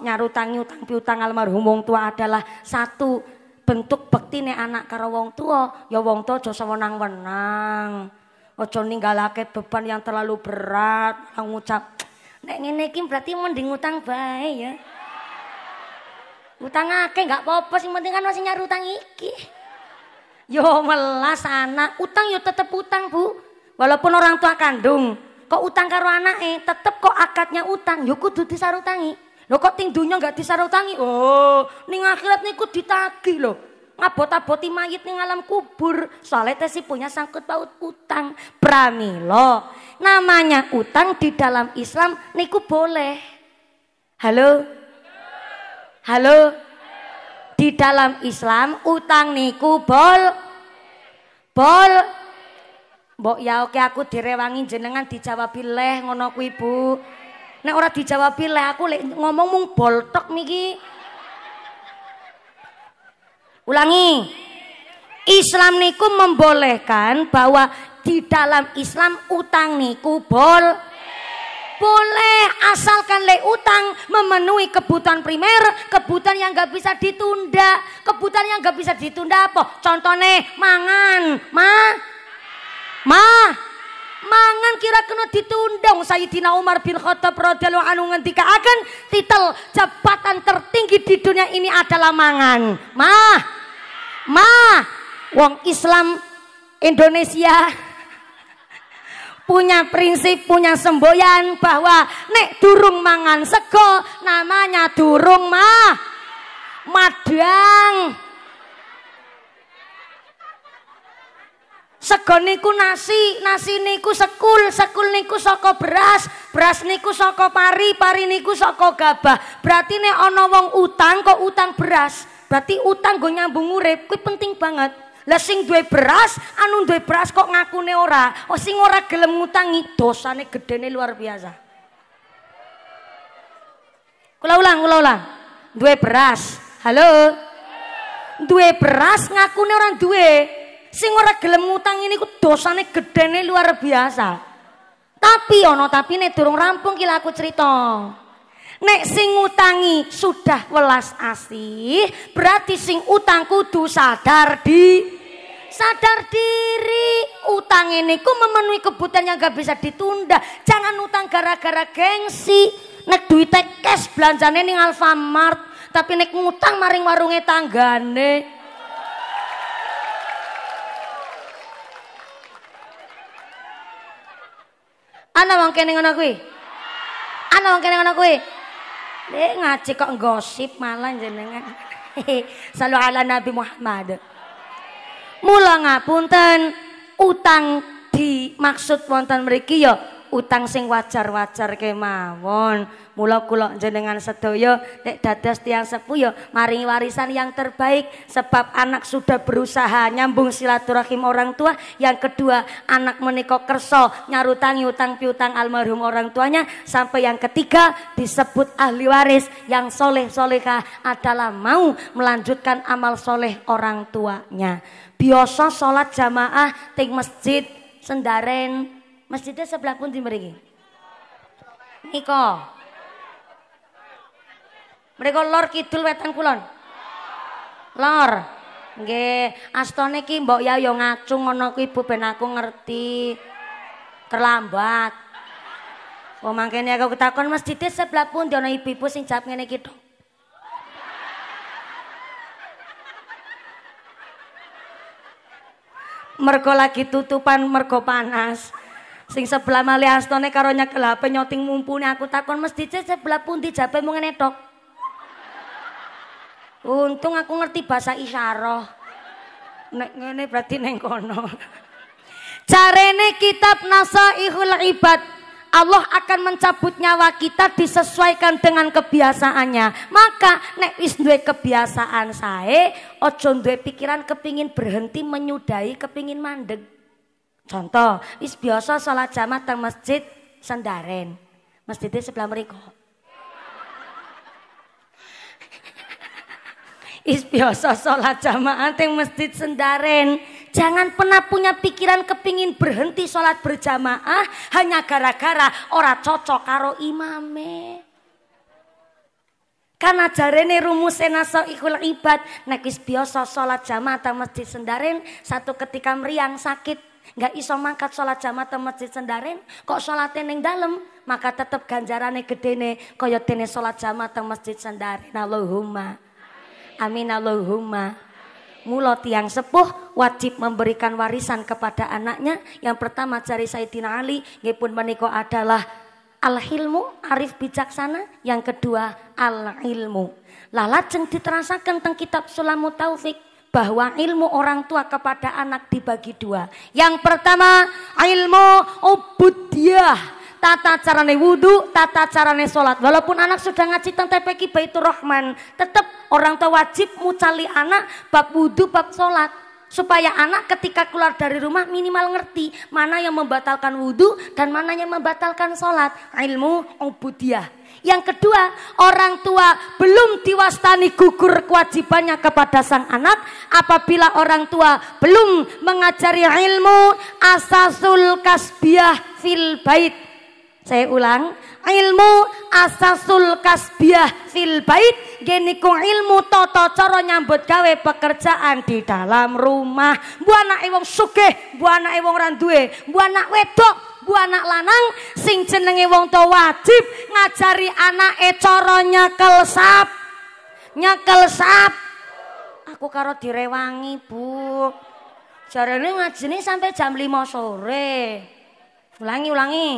nyaru tangi utang piutang almarhum wong tua adalah satu bentuk bekti anak karo wong tua. Ya wong tua jasa wenang-wenang. Ojo ninggalake beban yang terlalu berat, malah ngucap. Nek ngene iki berarti mending utang bae ya. Utang akeh nggak apa-apa sing penting kan masih nyari utang iki. Yo melas anak, utang yo tetep utang, Bu. Walaupun orang tua kandung, kok utang karo anake, tetep kok akadnya utang, yo kudu disarutangi. Loh kok ting dunya disarutangi? Oh, ning akhirat niku ditagi loh ngabot-aboti mayit ning alam kubur. Soalnya tesi punya sangkut paut utang. Pramilo. Namanya utang di dalam Islam niku boleh. Halo? Halo? Di dalam Islam utang niku bol bol Mbok ya oke aku direwangi jenengan dijawabi leh ngono kui Bu. Nek ora dijawabi leh aku lek ngomong mung boltok miki. Ulangi. Islam niku membolehkan bahwa di dalam Islam utang niku bol boleh asalkan le utang memenuhi kebutuhan primer, kebutuhan yang gak bisa ditunda, kebutuhan yang gak bisa ditunda apa? Contohnya mangan, ma, ma, mangan kira kena ditunda Sayyidina Umar bin Khattab radhiyallahu anhu ngendika akan titel jabatan tertinggi di dunia ini adalah mangan. Mah, Ma, wong Islam Indonesia punya prinsip, punya semboyan bahwa nek durung mangan sego namanya durung ma, madang. Sego niku nasi, nasi niku sekul, sekul niku soko beras, beras niku soko pari, pari niku soko gabah. Berarti nek ana wong utang kok utang beras, berarti utang gue nyambung urip kuwi penting banget. Lah sing duwe beras, anu duwe beras kok ngakune ora. Oh sing ora gelem ngutangi, dosane gedene luar biasa. Kula ulang, kula ulang. Duwe beras. Halo. Duwe beras ngakune ora duwe. Sing ora gelem ngutangi niku dosane gedene luar biasa. Tapi ono tapi nek durung rampung ki aku cerita. Nek sing utangi sudah welas asih, berarti sing utang kudu sadar di sadar diri utang ini ku memenuhi kebutuhan yang gak bisa ditunda jangan utang gara-gara gengsi nek duitnya cash belanjane ning Alfamart tapi nek ngutang maring warungnya tanggane Ana wong kene ngono kuwi. Ana wong kene ngono Eh ngaji kok gosip malah jenengan. Salu ala Nabi Muhammad. Mula ngapunten utang dimaksud wonten mriki ya utang sing wajar-wajar kemawon. Mula kula jenengan sedaya nek dados tiyang sepuh ya maringi warisan yang terbaik sebab anak sudah berusaha nyambung silaturahim orang tua. Yang kedua, anak menika kersa nyarutangi utang piutang almarhum orang tuanya sampai yang ketiga disebut ahli waris yang soleh soleha adalah mau melanjutkan amal soleh orang tuanya. Biasa sholat jamaah ting masjid sendaren Masjidnya sebelah pun ini. Niko. Mereka lor kidul wetan kulon. Lor. Nggih, astone ki mbok ya yo ngacung ngono kuwi Ibu ben aku ngerti. Terlambat. Oh mangkene aku ketakon masjidnya sebelah pun ana ibu-ibu sing jawab ngene iki tok. Mergo lagi tutupan mergo panas. Sing sebelah malih astone karo nyekel HP nyoting mumpuni aku takon mesti cek sebelah pundi jape mung ngene tok. Untung aku ngerti bahasa isyarah. Nek ngene berarti neng kono. Carene kitab Nasaihul Ibad Allah akan mencabut nyawa kita disesuaikan dengan kebiasaannya. Maka nek wis duwe kebiasaan sae, aja duwe pikiran kepingin berhenti menyudahi, kepingin mandeg. Contoh, wis biasa sholat jamaah teng masjid sendaren. Masjidnya sebelah mereka. Is biasa sholat jamaah teng masjid sendaren. Jangan pernah punya pikiran kepingin berhenti sholat berjamaah hanya gara-gara ora cocok karo imame. Karena jarene rumus e naso ikul ibad. Nek biasa sholat jamaah teng masjid sendaren. Satu ketika meriang sakit nggak iso mangkat sholat jamaah teng masjid sendaren, kok sholatnya neng dalam maka tetap ganjarannya gede nih, kaya dene sholat jamaah teng masjid sendaren. Allahumma. Amin Allahumma. Mula tiang sepuh wajib memberikan warisan kepada anaknya. Yang pertama cari Sayyidina Ali, pun menika adalah al-hilmu, arif bijaksana. Yang kedua al-ilmu. lalat lajeng diterasakan tentang kitab Sulamu Taufik bahwa ilmu orang tua kepada anak dibagi dua. Yang pertama ilmu obudiah, Tata carane wudhu, tata carane sholat. Walaupun anak sudah ngaji tentang TPK itu rohman, Tetap orang tua wajib mucali anak bab wudhu, bab sholat supaya anak ketika keluar dari rumah minimal ngerti mana yang membatalkan wudhu dan mana yang membatalkan sholat ilmu ubudiyah yang kedua, orang tua belum diwastani gugur kewajibannya kepada sang anak. Apabila orang tua belum mengajari ilmu asasul kasbiah fil bait. Saya ulang, ilmu asasul kasbiah fil bait geniku ilmu toto coro nyambut gawe pekerjaan di dalam rumah Buana ewong suke, buana ewong anak buana wedok gua anak lanang sing jenenge wong tua wajib ngajari anak ecoronya kelesap sap. Nyekel sap. Aku karo direwangi, Bu. Jarane ngajine sampai jam 5 sore. Ulangi, ulangi.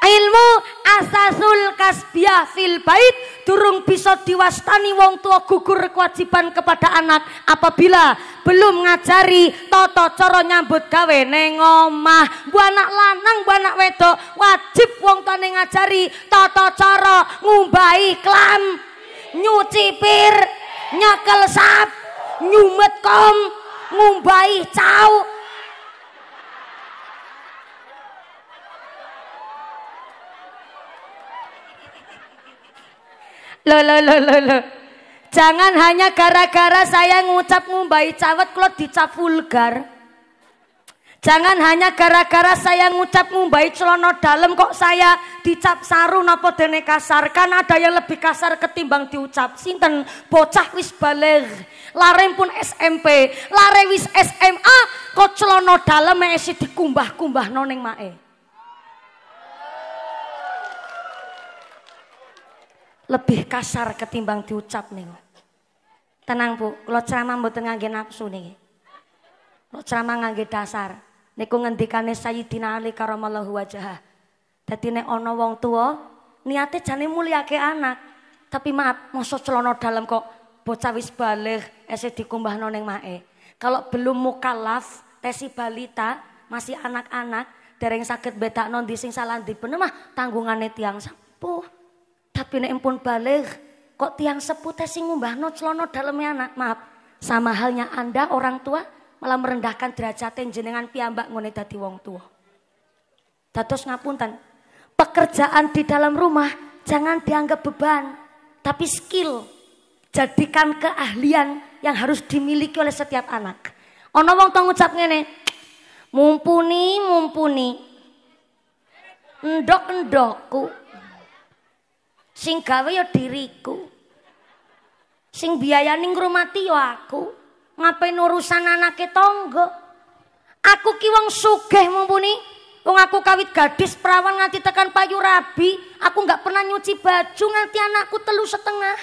ilmu asasul kasbiah fil bait durung bisa diwastani wong tua gugur kewajiban kepada anak apabila belum ngajari toto coro nyambut gawe neng omah bu anak lanang bu anak wedok wajib wong tuane ngajari toto coro ngumbahi klam nyuci pir nyekel sap nyumet kom ngumbahi cau Lo lo lo lo lo. Jangan hanya gara-gara saya ngucap ngumbai cawet kalau dicap vulgar. Jangan hanya gara-gara saya ngucap ngumbai celono dalam kok saya dicap saru napa dene kasar. Kan ada yang lebih kasar ketimbang diucap. Sinten bocah wis baler. Lare pun SMP, lare wis SMA kok celono dalam esi dikumbah-kumbah noning mae. lebih kasar ketimbang diucap nih, Tenang Bu, kalau ceramah mboten ngangge nafsu nih. Kalau ceramah ngangge dasar. Niku ngendikane Sayyidina Ali karamallahu wajah. Dadi nek ana wong tua, niate jane mulyake anak. Tapi maaf, mosok celana dalam kok bocah wis balik, ese dikumbahno ning mae. Kalau belum mukalaf, tesi balita, masih anak-anak, dereng sakit betak non dising salah di mah tanggungannya tiang sampuh. Tapi nek pun balik, kok tiang sepuh teh sing no celono dalamnya anak. Maaf, sama halnya Anda orang tua malah merendahkan yang jenengan piyambak ngone dadi wong tua. Dados ngapunten. Pekerjaan di dalam rumah jangan dianggap beban, tapi skill. Jadikan keahlian yang harus dimiliki oleh setiap anak. Ono wong tong ngucap ngene, mumpuni mumpuni. Ndok endokku Sing gawe ya diriku. Sing biayani ngrumati ya aku. Ngapain urusan anake tonggo Aku ki wong sugih mumpuni. Wong aku kawit gadis perawan nganti tekan payu rabi, aku nggak pernah nyuci baju nganti anakku telu setengah.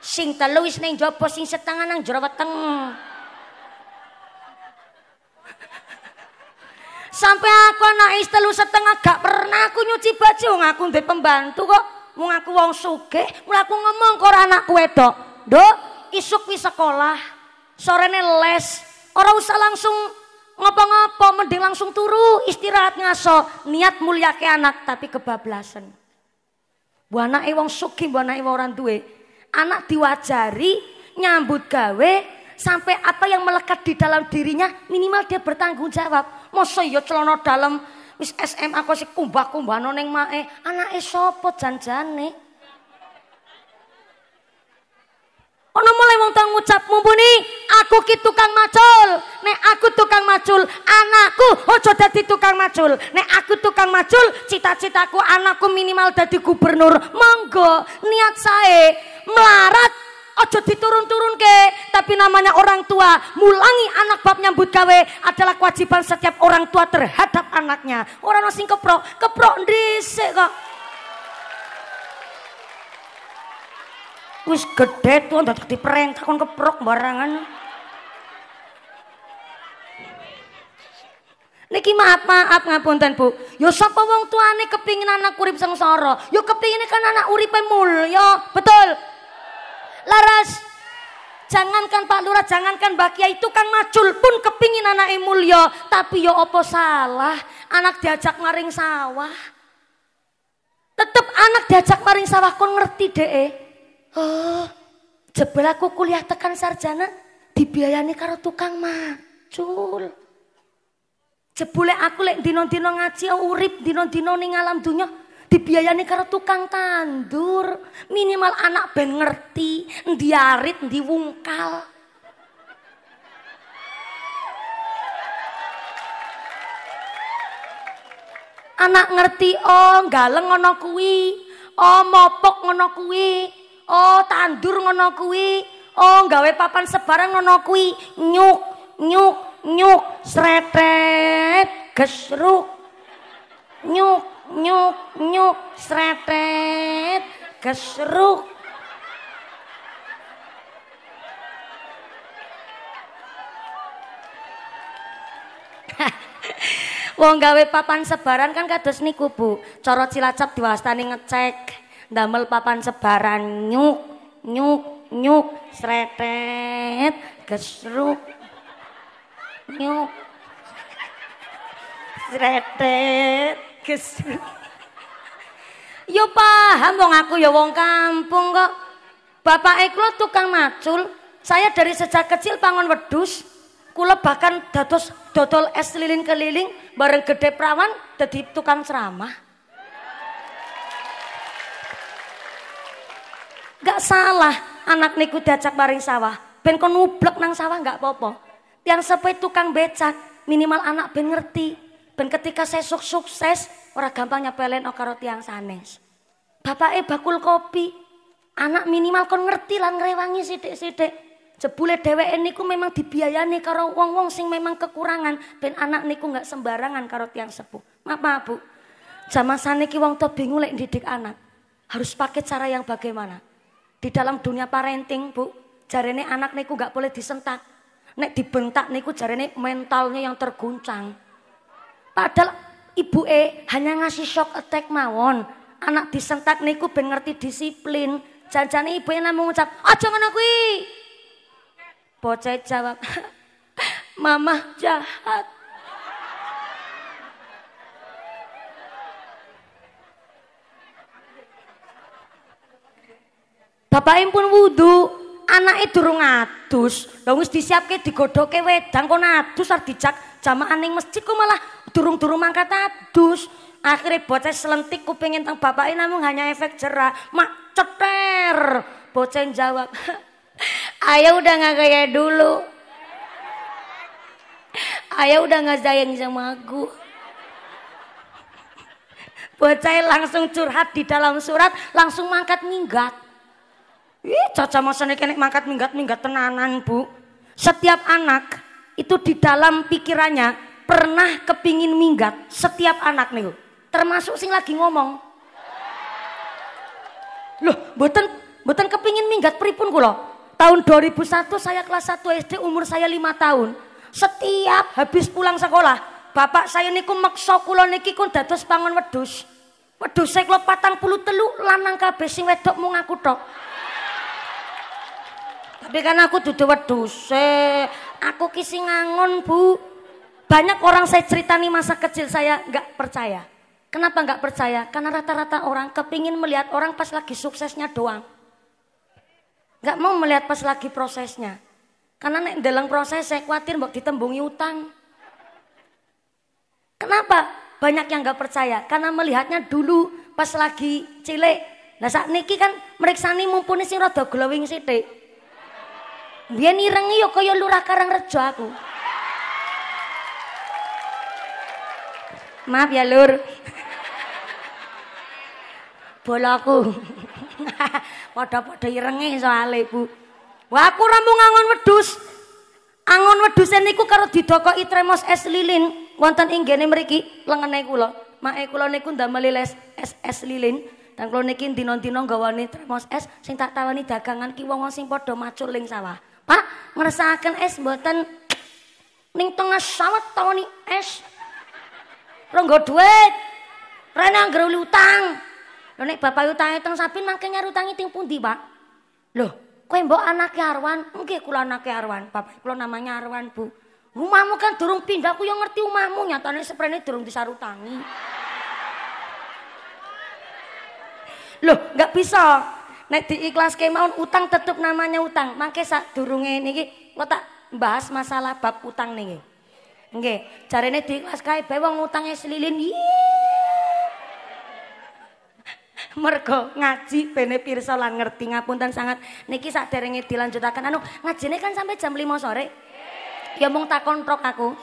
Sing telu wis ning jaba sing setengah nang jero weteng. Sampai aku anak istelu setengah gak pernah aku nyuci baju ngaku di pembantu kok. mau aku wong suke, mau aku ngomong karo anak dok do isuk di sekolah, sorene les. orang usah langsung ngopo-ngopo, mending langsung turu istirahat ngaso. Niat mulia ke anak tapi kebablasan. Bu anak wong sugih, bu anak orang tua Anak diwajari nyambut gawe sampai apa yang melekat di dalam dirinya minimal dia bertanggung jawab. Masa ya celana dalam wis SM aku sih kumbah kumbah noneng mae, anak esopo janjane? Ono mulai wong tang ngucap mumpuni aku ki tukang macul. Nek aku tukang macul, anakku ojo dadi tukang macul. Nek aku tukang macul, cita-citaku anakku minimal dadi gubernur. Monggo niat saya melarat ojo diturun-turun ke tapi namanya orang tua mulangi anak bab nyambut gawe adalah kewajiban setiap orang tua terhadap anaknya orang asing keprok keprok dhisik kok wis gede tuh dadak diperintah kon keprok barangan Niki maaf maaf ngapunten Bu. Yo ya sapa wong tuane kepingin anak urip sengsara, Yo ya kepingin kan anak uripe mulya, betul? laras jangankan Pak Lurah jangankan Mbak Kiai tukang macul pun kepingin anak mulia tapi yo opo salah anak diajak maring sawah tetep anak diajak maring sawah kon ngerti deh oh jebel aku kuliah tekan sarjana dibiayani karo tukang macul jebule aku lek dino-dino ngaji urip dino-dino ning alam dunia dibiayani karo tukang tandur minimal anak ben ngerti diarit diwungkal anak ngerti oh galeng ngono kuwi oh mopok ngono kuwi oh tandur ngono kuwi oh gawe papan sebarang ngono kuwi nyuk nyuk nyuk sretet gesruk nyuk nyuk nyuk sretet gesruk Wong gawe papan sebaran kan kados niku Bu. Cara Cilacap diwastani ngecek ndamel papan sebaran nyuk nyuk nyuk sretet gesruk nyuk sretet Ges. Yo paham wong aku ya wong kampung kok. Bapak kula tukang macul. Saya dari sejak kecil pangon wedus. Kula bahkan dados dodol es lilin keliling bareng gede prawan. dadi tukang ceramah. Gak salah anak niku diajak bareng sawah. Ben kon nang sawah gak apa-apa. Tiang sepe tukang becak minimal anak ben ngerti. Ben ketika saya sukses, ora gampang nyepelen oh karo tiang sanes. Bapake bakul kopi, anak minimal kon ngerti lan sidik sidik sithik Jebule ini ku memang dibiayani karo wong-wong sing memang kekurangan ben anak niku nggak sembarangan karo tiang sepuh. Maaf, maaf Bu. Zaman ki wong tuh bingung lek didik anak. Harus pakai cara yang bagaimana? Di dalam dunia parenting, Bu, jarene anak niku nggak boleh disentak. Nek dibentak niku jarene mentalnya yang terguncang. Padahal ibu e hanya ngasih shock attack mawon. Anak disentak niku ben ngerti disiplin. Janjane ibu e namung ngucap, "Aja ngono kuwi." Bocah jawab, "Mama jahat." Bapak pun wudhu, itu durung adus. langsung disiapkan digodok ke wedang kok adus arti dijak jamaaning masjid kok malah durung-durung mangkat adus. Akhirnya bocah selentik kupingin bapak ini namun hanya efek cerah Mak ceter. Bocah jawab, ayah udah nggak kayak dulu. Ayah udah nggak sayang sama aku. Bocah langsung curhat di dalam surat, langsung mangkat minggat. Ih, caca masa kenek mangkat minggat minggat tenanan bu. Setiap anak itu di dalam pikirannya pernah kepingin minggat setiap anak nih termasuk sing lagi ngomong loh boten boten kepingin minggat pripun loh tahun 2001 saya kelas 1 SD umur saya 5 tahun setiap habis pulang sekolah bapak saya niku maksa kulo niki kun dados pangan wedus wedus saya kulo patang puluh telu lanang kabeh sing wedok mau ngaku tok tapi kan aku duduk wedus aku kisi ngangon bu banyak orang saya cerita nih masa kecil saya nggak percaya. Kenapa nggak percaya? Karena rata-rata orang kepingin melihat orang pas lagi suksesnya doang. Nggak mau melihat pas lagi prosesnya. Karena nek dalam proses saya khawatir mbok ditembungi utang. Kenapa? Banyak yang nggak percaya karena melihatnya dulu pas lagi cilik. Nah saat niki kan nih mumpuni si rada glowing sithik. dia irengi yuk kaya lurah Karangrejo aku. Maaf ya lur. Bolaku. Padha-padha irenge soalé Bu. Wah aku ora mung angon wedhus. Angon wedhuse niku karo didokoki tremos es lilin wonten ing gene mriki lengene kula. Mae kula niku ndamel les es es lilin. Dan kula niki dino dina gawane tremos es sing tak tawani dagangan ki wong-wong sing padha maculing sawah. Pak, ngresakaken es mboten ning tengah sawah tawani es Ronggo duit. Rene anggere utang. Lho nek bapak utang teng sapi makanya nyari utange pun pundi, Pak? Loh, kue mbok anaknya Arwan? mungkin kula anaknya Arwan. Bapak kula namanya Arwan, Bu. Rumahmu kan durung pindah, aku yang ngerti rumahmu nyatane seprene durung disarutangi. Loh, nggak bisa. Nek diikhlaske kemauan utang tetep namanya utang. Makanya sak durunge niki Lo tak bahas masalah bab utang nih. Nggih, jarene diikhlas kae bae wong utange selilin. Iya. Mergo ngaji bene pirsa lan ngerti ngapunten sangat niki saderenge dilanjutaken anu ngajine kan sampai jam 5 sore. Ya mung tak kontrok aku.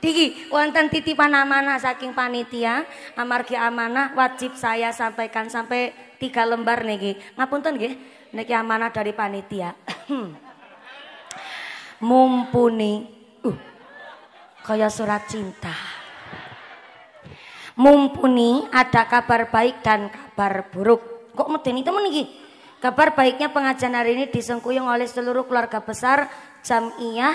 Diki, wonten titipan amanah saking panitia, amargi amanah wajib saya sampaikan sampai tiga lembar niki. Ngapunten nggih, niki amanah dari panitia. Mumpuni Uh, kaya surat cinta. Mumpuni ada kabar baik dan kabar buruk. Kok medeni temen iki? Kabar baiknya pengajian hari ini disengkuyung oleh seluruh keluarga besar jamiah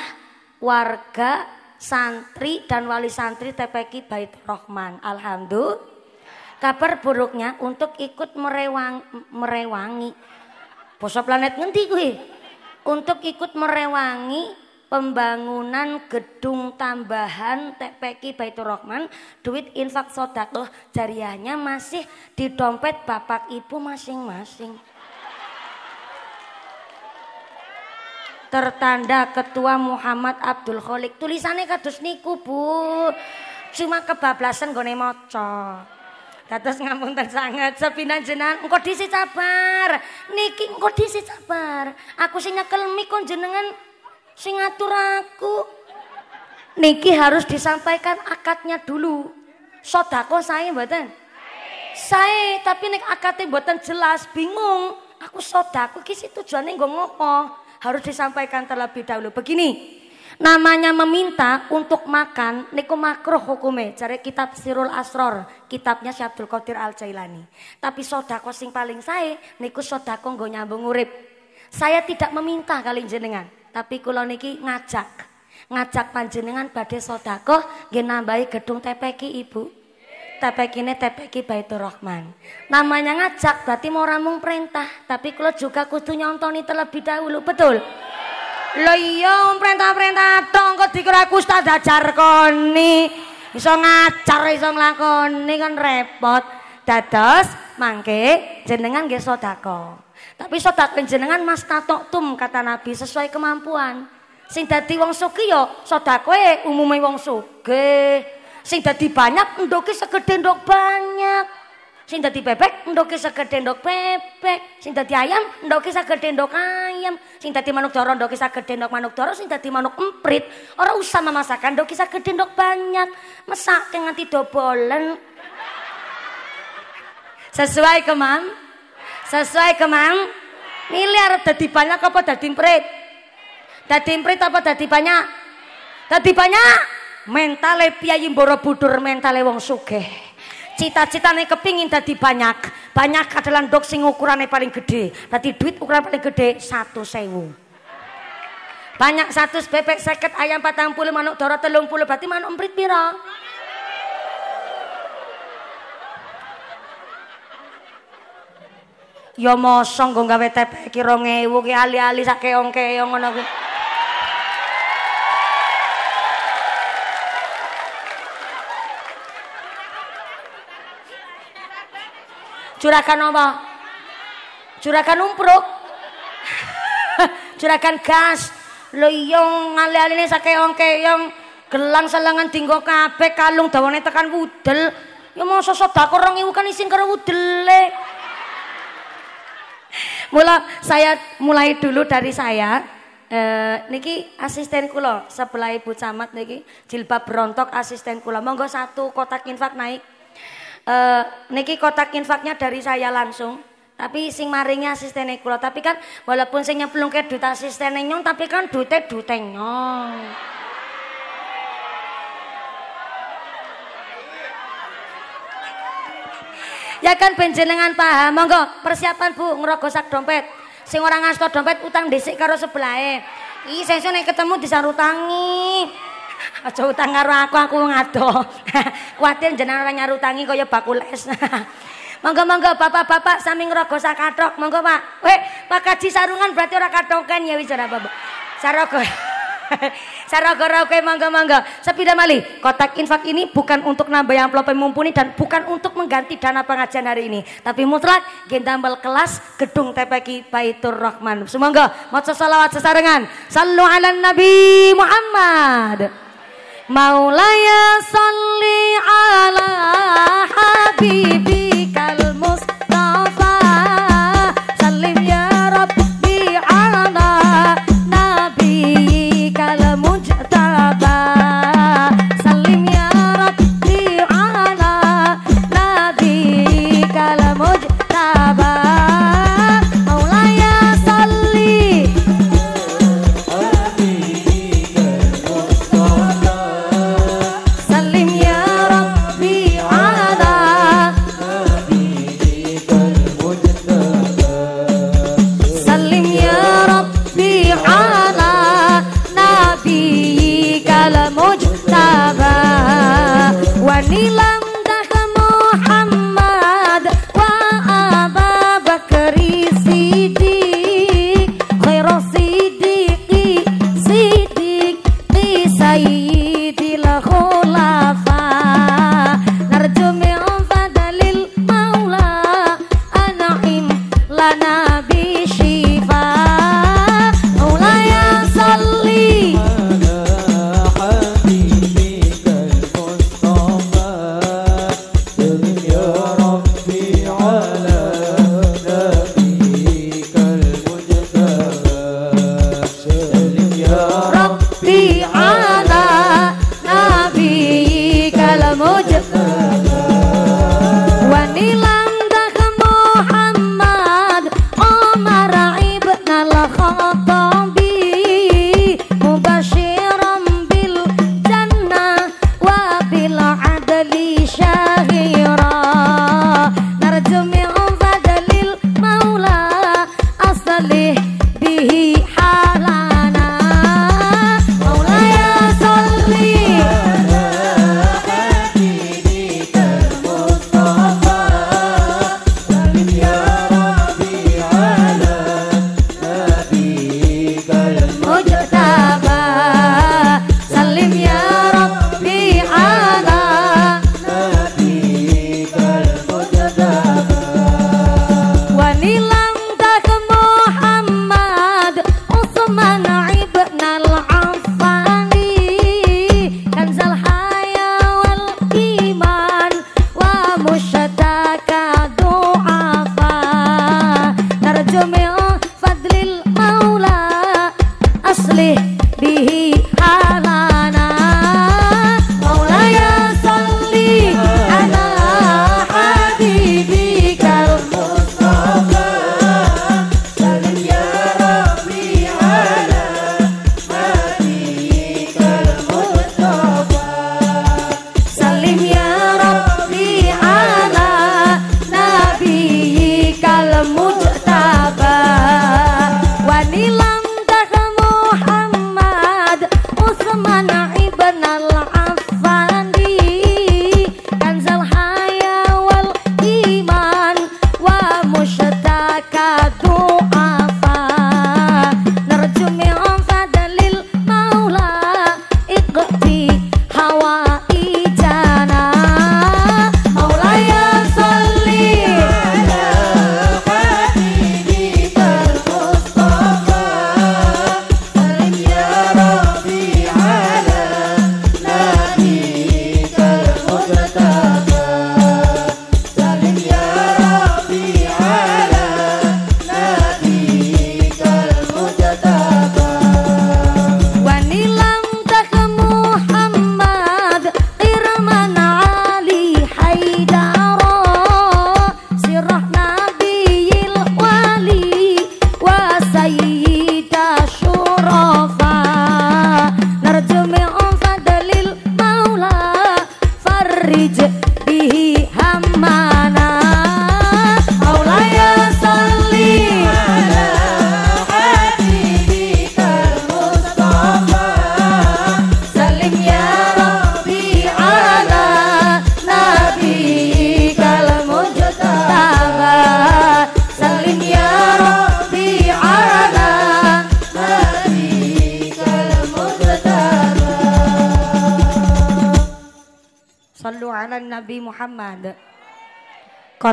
warga santri dan wali santri TPK Bait Rohman. Alhamdulillah. Kabar buruknya untuk ikut merewang merewangi. Bosok planet ngendi gue? Untuk ikut merewangi pembangunan gedung tambahan TPK Baitur Rahman, duit infak sodakoh jariahnya masih di dompet bapak ibu masing-masing. Tertanda Ketua Muhammad Abdul Kholik. Tulisannya kados niku, Bu. Cuma kebablasan gone maca. Dados tan sangat sepinan jenengan engkau disi sabar. Niki engkau disi sabar. Aku sih nyekel mikon jenengan sing ngatur aku. Niki harus disampaikan akadnya dulu. Sodako saya buatan. Saya tapi nek akadnya buatan jelas bingung. Aku sodako ki tujuannya gue ngopo. Harus disampaikan terlebih dahulu. Begini, namanya meminta untuk makan niku makruh hukume cari kitab Sirul Asror kitabnya Syabdul Qadir Al Jailani tapi sodako sing paling saya niku sodako gue nyambung urip saya tidak meminta kali jenengan tapi kula niki ngajak ngajak panjenengan badhe sodako, nggih nambahi gedung TPK Ibu. TPK ini TPK Baitur Rahman. Namanya ngajak berarti mau ramung perintah, tapi kula juga kudu nyontoni terlebih dahulu, betul? Lho iya perintah-perintah dong kok dikira aku koni. Iso ngajar iso nglakoni kan repot. Dados mangke jenengan nggih tapi sodak penjenengan mas tatok tum kata Nabi sesuai kemampuan. Sing dadi wong suki yo ya, umumai umume wong suge. Sing dadi banyak ndoki segede ndok banyak. Sing dadi bebek ndoki segede ndok bebek. Sing dadi ayam ndoki segede ndok ayam. Sing dadi manuk doro ndoki segede ndok manuk doro. Sing dadi manuk emprit orang usah memasakkan. ndoki segede ndok banyak. dengan nganti dobolen. Sesuai kemampuan Sesuai kemang? miliar arep dadi banyak apa dadi prit? Dadi prit apa dadi banyak? Dadi banyak. Mentale piyayi Borobudur mentale wong sugih. Cita-citane kepingin dadi banyak. Banyak adalah dok sing ukurane paling gede. Dadi duit ukuran paling gede satu sewu. Banyak satu bebek seket ayam patang puluh manuk doro telung puluh berarti manuk emprit Ya masa nggo gawe tepe iki 2000 ki ali-ali sak keong-keong ngono ku. Curakan apa? Curakan umpruk. Curakan gas. Lho iya ngali-aline sak ongkeyong gelang selengan dinggo kabeh kalung dawane tekan wudel. Ya masa sedekah 2000 kan ising karo wudele. Eh. Mula saya mulai dulu dari saya. Eh, niki asisten kulo sebelah Ibu Camat niki jilbab berontok asisten kulo Monggo satu kotak infak naik. Eh, niki kotak infaknya dari saya langsung. Tapi sing maringnya asisten kulo Tapi kan walaupun sing nyemplungke duta asisten nyong tapi kan dute duite nyong. Ya kan benjenengan paham. Monggo persiapan Bu ngrogosak dompet. Sing orang ngasto dompet utang dhisik karo sebelah Iki sesuk nek ketemu disarutangi. Aja utang karo aku aku ngado. Kuatir jenengan ora nyarutangi kaya bakules. Monggo-monggo bapak-bapak sami ngrogosak kathok. Monggo Pak. Weh, Pak Kaji sarungan berarti ora kathoken ya wis bapak, apa saraga mangga-mangga. Sepida mali, kotak infak ini bukan untuk nambah yang amplop mumpuni dan bukan untuk mengganti dana pengajian hari ini, tapi mutlak gendambel kelas gedung TPK Baitur Rahman. Semoga maca selawat sesarengan. Sallu ala Nabi Muhammad. Maulaya salli ala habibikal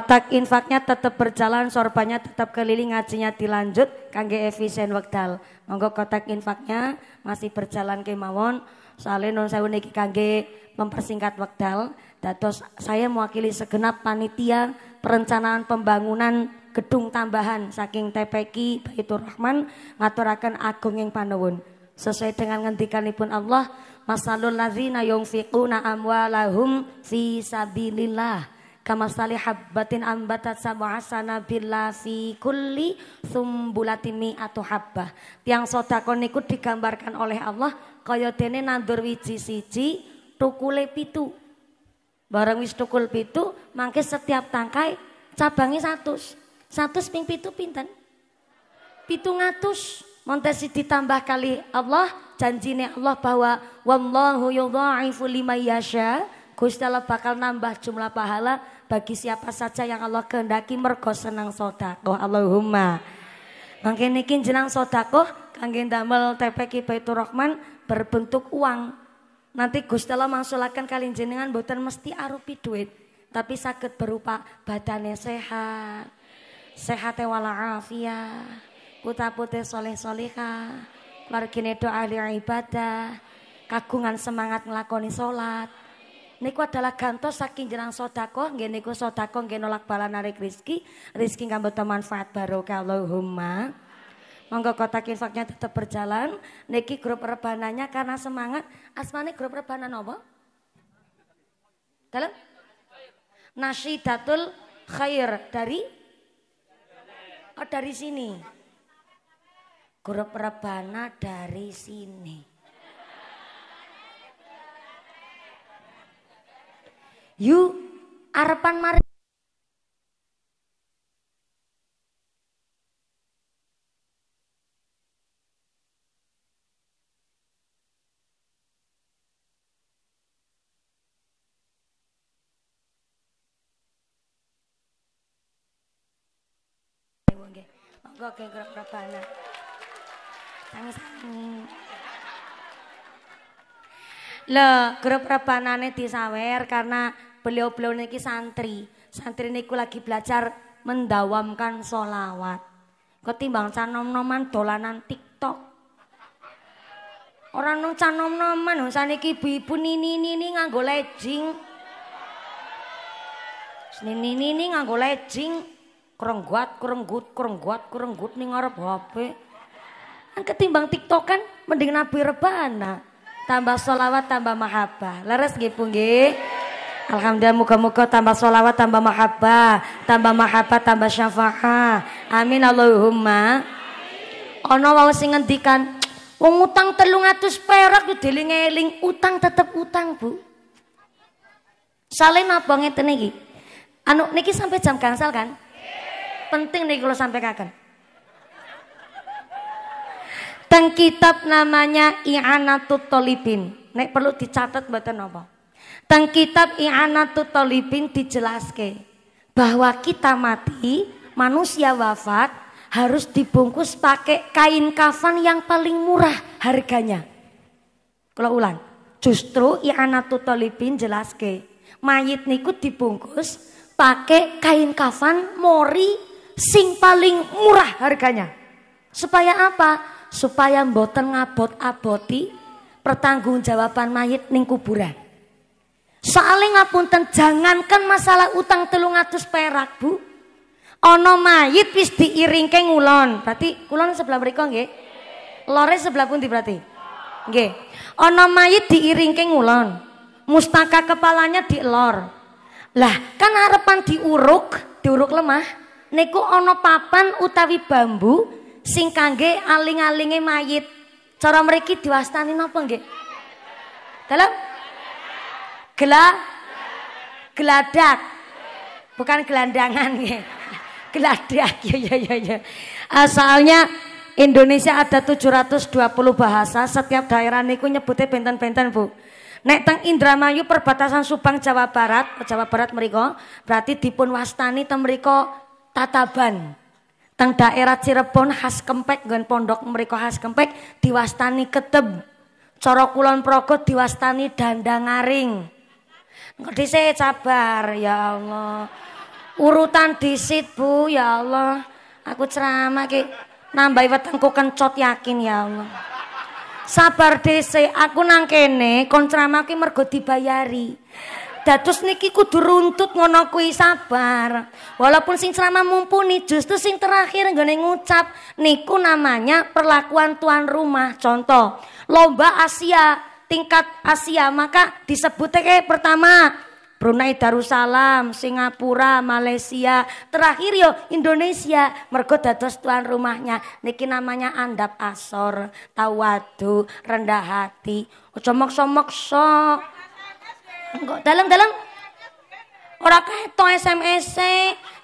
Kotak infaknya tetap berjalan, sorbannya tetap keliling, ngajinya dilanjut, kangge efisien wekdal. Monggo kotak infaknya masih berjalan kemawon, soalnya non saya niki kangge mempersingkat wekdal. Datos saya mewakili segenap panitia perencanaan pembangunan gedung tambahan saking TPK Baitur Rahman ngaturakan agung yang panuwun. Sesuai dengan ngendikanipun Allah, masalul ladzina yungfiquna amwalahum fi sabilillah kama salih habbatin ambatat sab'a bila fi kulli sumbulatimi mi'atu habbah. Tiang sodako niku digambarkan oleh Allah kaya dene nandur wiji siji tukule pitu. bareng wis tukul pitu, mangke setiap tangkai cabangnya satu. Satu ping pitu pinten? Pitu ngatus. Montesi ditambah kali Allah janjinya Allah bahwa wallahu yudha'ifu liman yasha. Gusti bakal nambah jumlah pahala bagi siapa saja yang Allah kehendaki mergo senang sedekah. Allahumma. Mangke niki jenang sedekah kangge damel TPK Baitur Rahman berbentuk uang. Nanti Gusti Allah mangsulaken kalian jenengan boten mesti arupi duit, tapi sakit berupa badannya sehat. Sehat e walafiat. kuta putih soleh soleha keluargine doa ahli ibadah, kagungan semangat ngelakoni sholat, niku adalah gantos saking jenang sodako nge niku sodako nge nolak bala narik rizki rizki nggak manfaat kalau huma, monggo kota infaknya tetap berjalan niki grup rebananya karena semangat asmane grup rebana nopo dalam nasi tatal Khair dari oh dari sini grup rebana dari sini Yu arepan mari Monggo ge grek-grekana. Sangi-sangi. Lho, grup rebanane disawer karena beliau-beliau niki santri. Santri niku lagi belajar mendawamkan solawat. Ketimbang canom-noman dolanan TikTok. Orang nung canom-noman, oh, saniki ibu-ibu nini-nini nganggo lejing. Nini-nini nganggo lejing. Kerengguat, kerenggut, kerengguat, kerenggut nih ngarep HP. Kan ketimbang TikTok kan mending nabi rebana. Tambah solawat, tambah mahabbah. Leres nggih, Pung Alhamdulillah muka-muka tambah solawat tambah mahabbah tambah mahabbah tambah syafaah amin Allahumma ono wau sing ngendikan wong utang 300 perak lu eling utang tetep utang Bu Saleh apa ngeten iki anu niki sampai jam gangsal kan penting nih kalau sampai kaken teng kitab namanya i'anatut tolibin nek perlu dicatat mboten napa Teng kitab I'anatu Talibin dijelaske bahwa kita mati, manusia wafat harus dibungkus pakai kain kafan yang paling murah harganya. Kalau ulang, justru I'anatu Talibin jelaske mayit niku dibungkus pakai kain kafan mori sing paling murah harganya. Supaya apa? Supaya mboten ngabot-aboti pertanggungjawaban mayit ning kuburan. Soalnya ngapunten jangankan masalah utang telung atus perak bu. Ono mayit wis ke ngulon. Berarti kulon sebelah berikut nge? Lore sebelah pun di berarti? nge? Ono mayit diiring ke ngulon. Mustaka kepalanya dielor. Lah kan harapan diuruk, diuruk lemah. Neku ono papan utawi bambu sing kangge aling-alinge mayit. Cara mereka diwastani napa nggih? Dalam Gela geladak. Bukan gelandangan ya. Geladak ya ya ya ya. Asalnya eh, Indonesia ada 720 bahasa, setiap daerah niku nyebutnya benten-benten, Bu. Nek teng Indramayu perbatasan Subang Jawa Barat, Jawa Barat mereka berarti dipun wastani teng mereka Tataban. Tang daerah Cirebon khas Kempek nggon pondok mereka khas Kempek diwastani Keteb. Cara Kulon Progo diwastani Dandangaring. Dhisik sabar ya Allah. Urutan disit Bu ya Allah. Aku ceramah ki nambahi wetengku kencot yakin ya Allah. Sabar dhisik, aku nang kene kon ceramah ki mergo dibayari. dados niki kudu runtut ngono kuwi sabar. Walaupun sing ceramah mumpuni, justru sing terakhir nggone ngucap niku namanya perlakuan tuan rumah. Contoh, lomba Asia tingkat Asia maka disebutnya kayak pertama Brunei Darussalam, Singapura, Malaysia, terakhir yo Indonesia, mergo dados tuan rumahnya. Niki namanya andap asor, tawadu, rendah hati. Ojo mokso-mokso. Enggak dalam-dalam Ora ketok SMS,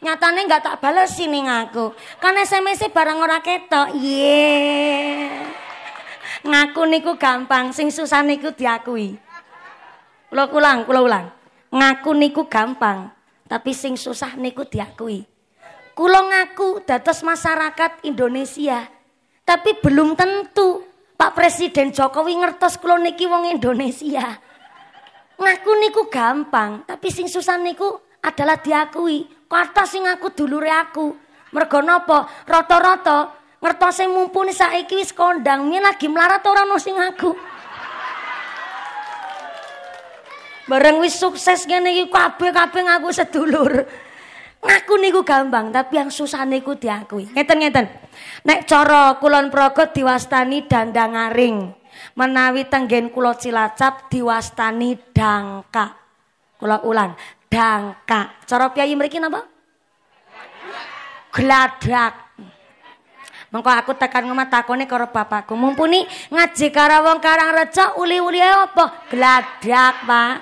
nyatane nggak tak balesin sini ngaku Kan SMS barang ora ketok. Ye. Yeah. Ngaku niku gampang, sing susah niku diakui. Lo ulang, kula ulang. Ngaku niku gampang, tapi sing susah niku diakui. Kula ngaku dados masyarakat Indonesia, tapi belum tentu Pak Presiden Jokowi ngertos kula niki wong Indonesia. Ngaku niku gampang, tapi sing susah niku adalah diakui. Kata sing aku dulure aku. Mergo napa? Rata-rata ngertose mumpuni saiki wis kondang mien lagi melarat orang ono aku bareng wis sukses ngene iki kabeh-kabeh ngaku sedulur ngaku niku gampang tapi yang susah niku diakui ngeten ngeten nek coro kulon progo diwastani dandang aring menawi tenggen kula cilacap diwastani dangka kula ulan dangka coro piyayi mereka apa? Geladak. Mengko aku tekan ngomah takone karo bapakku. Mumpuni ngaji karo wong Karangrejo uli-uli apa? Gladak, Pak.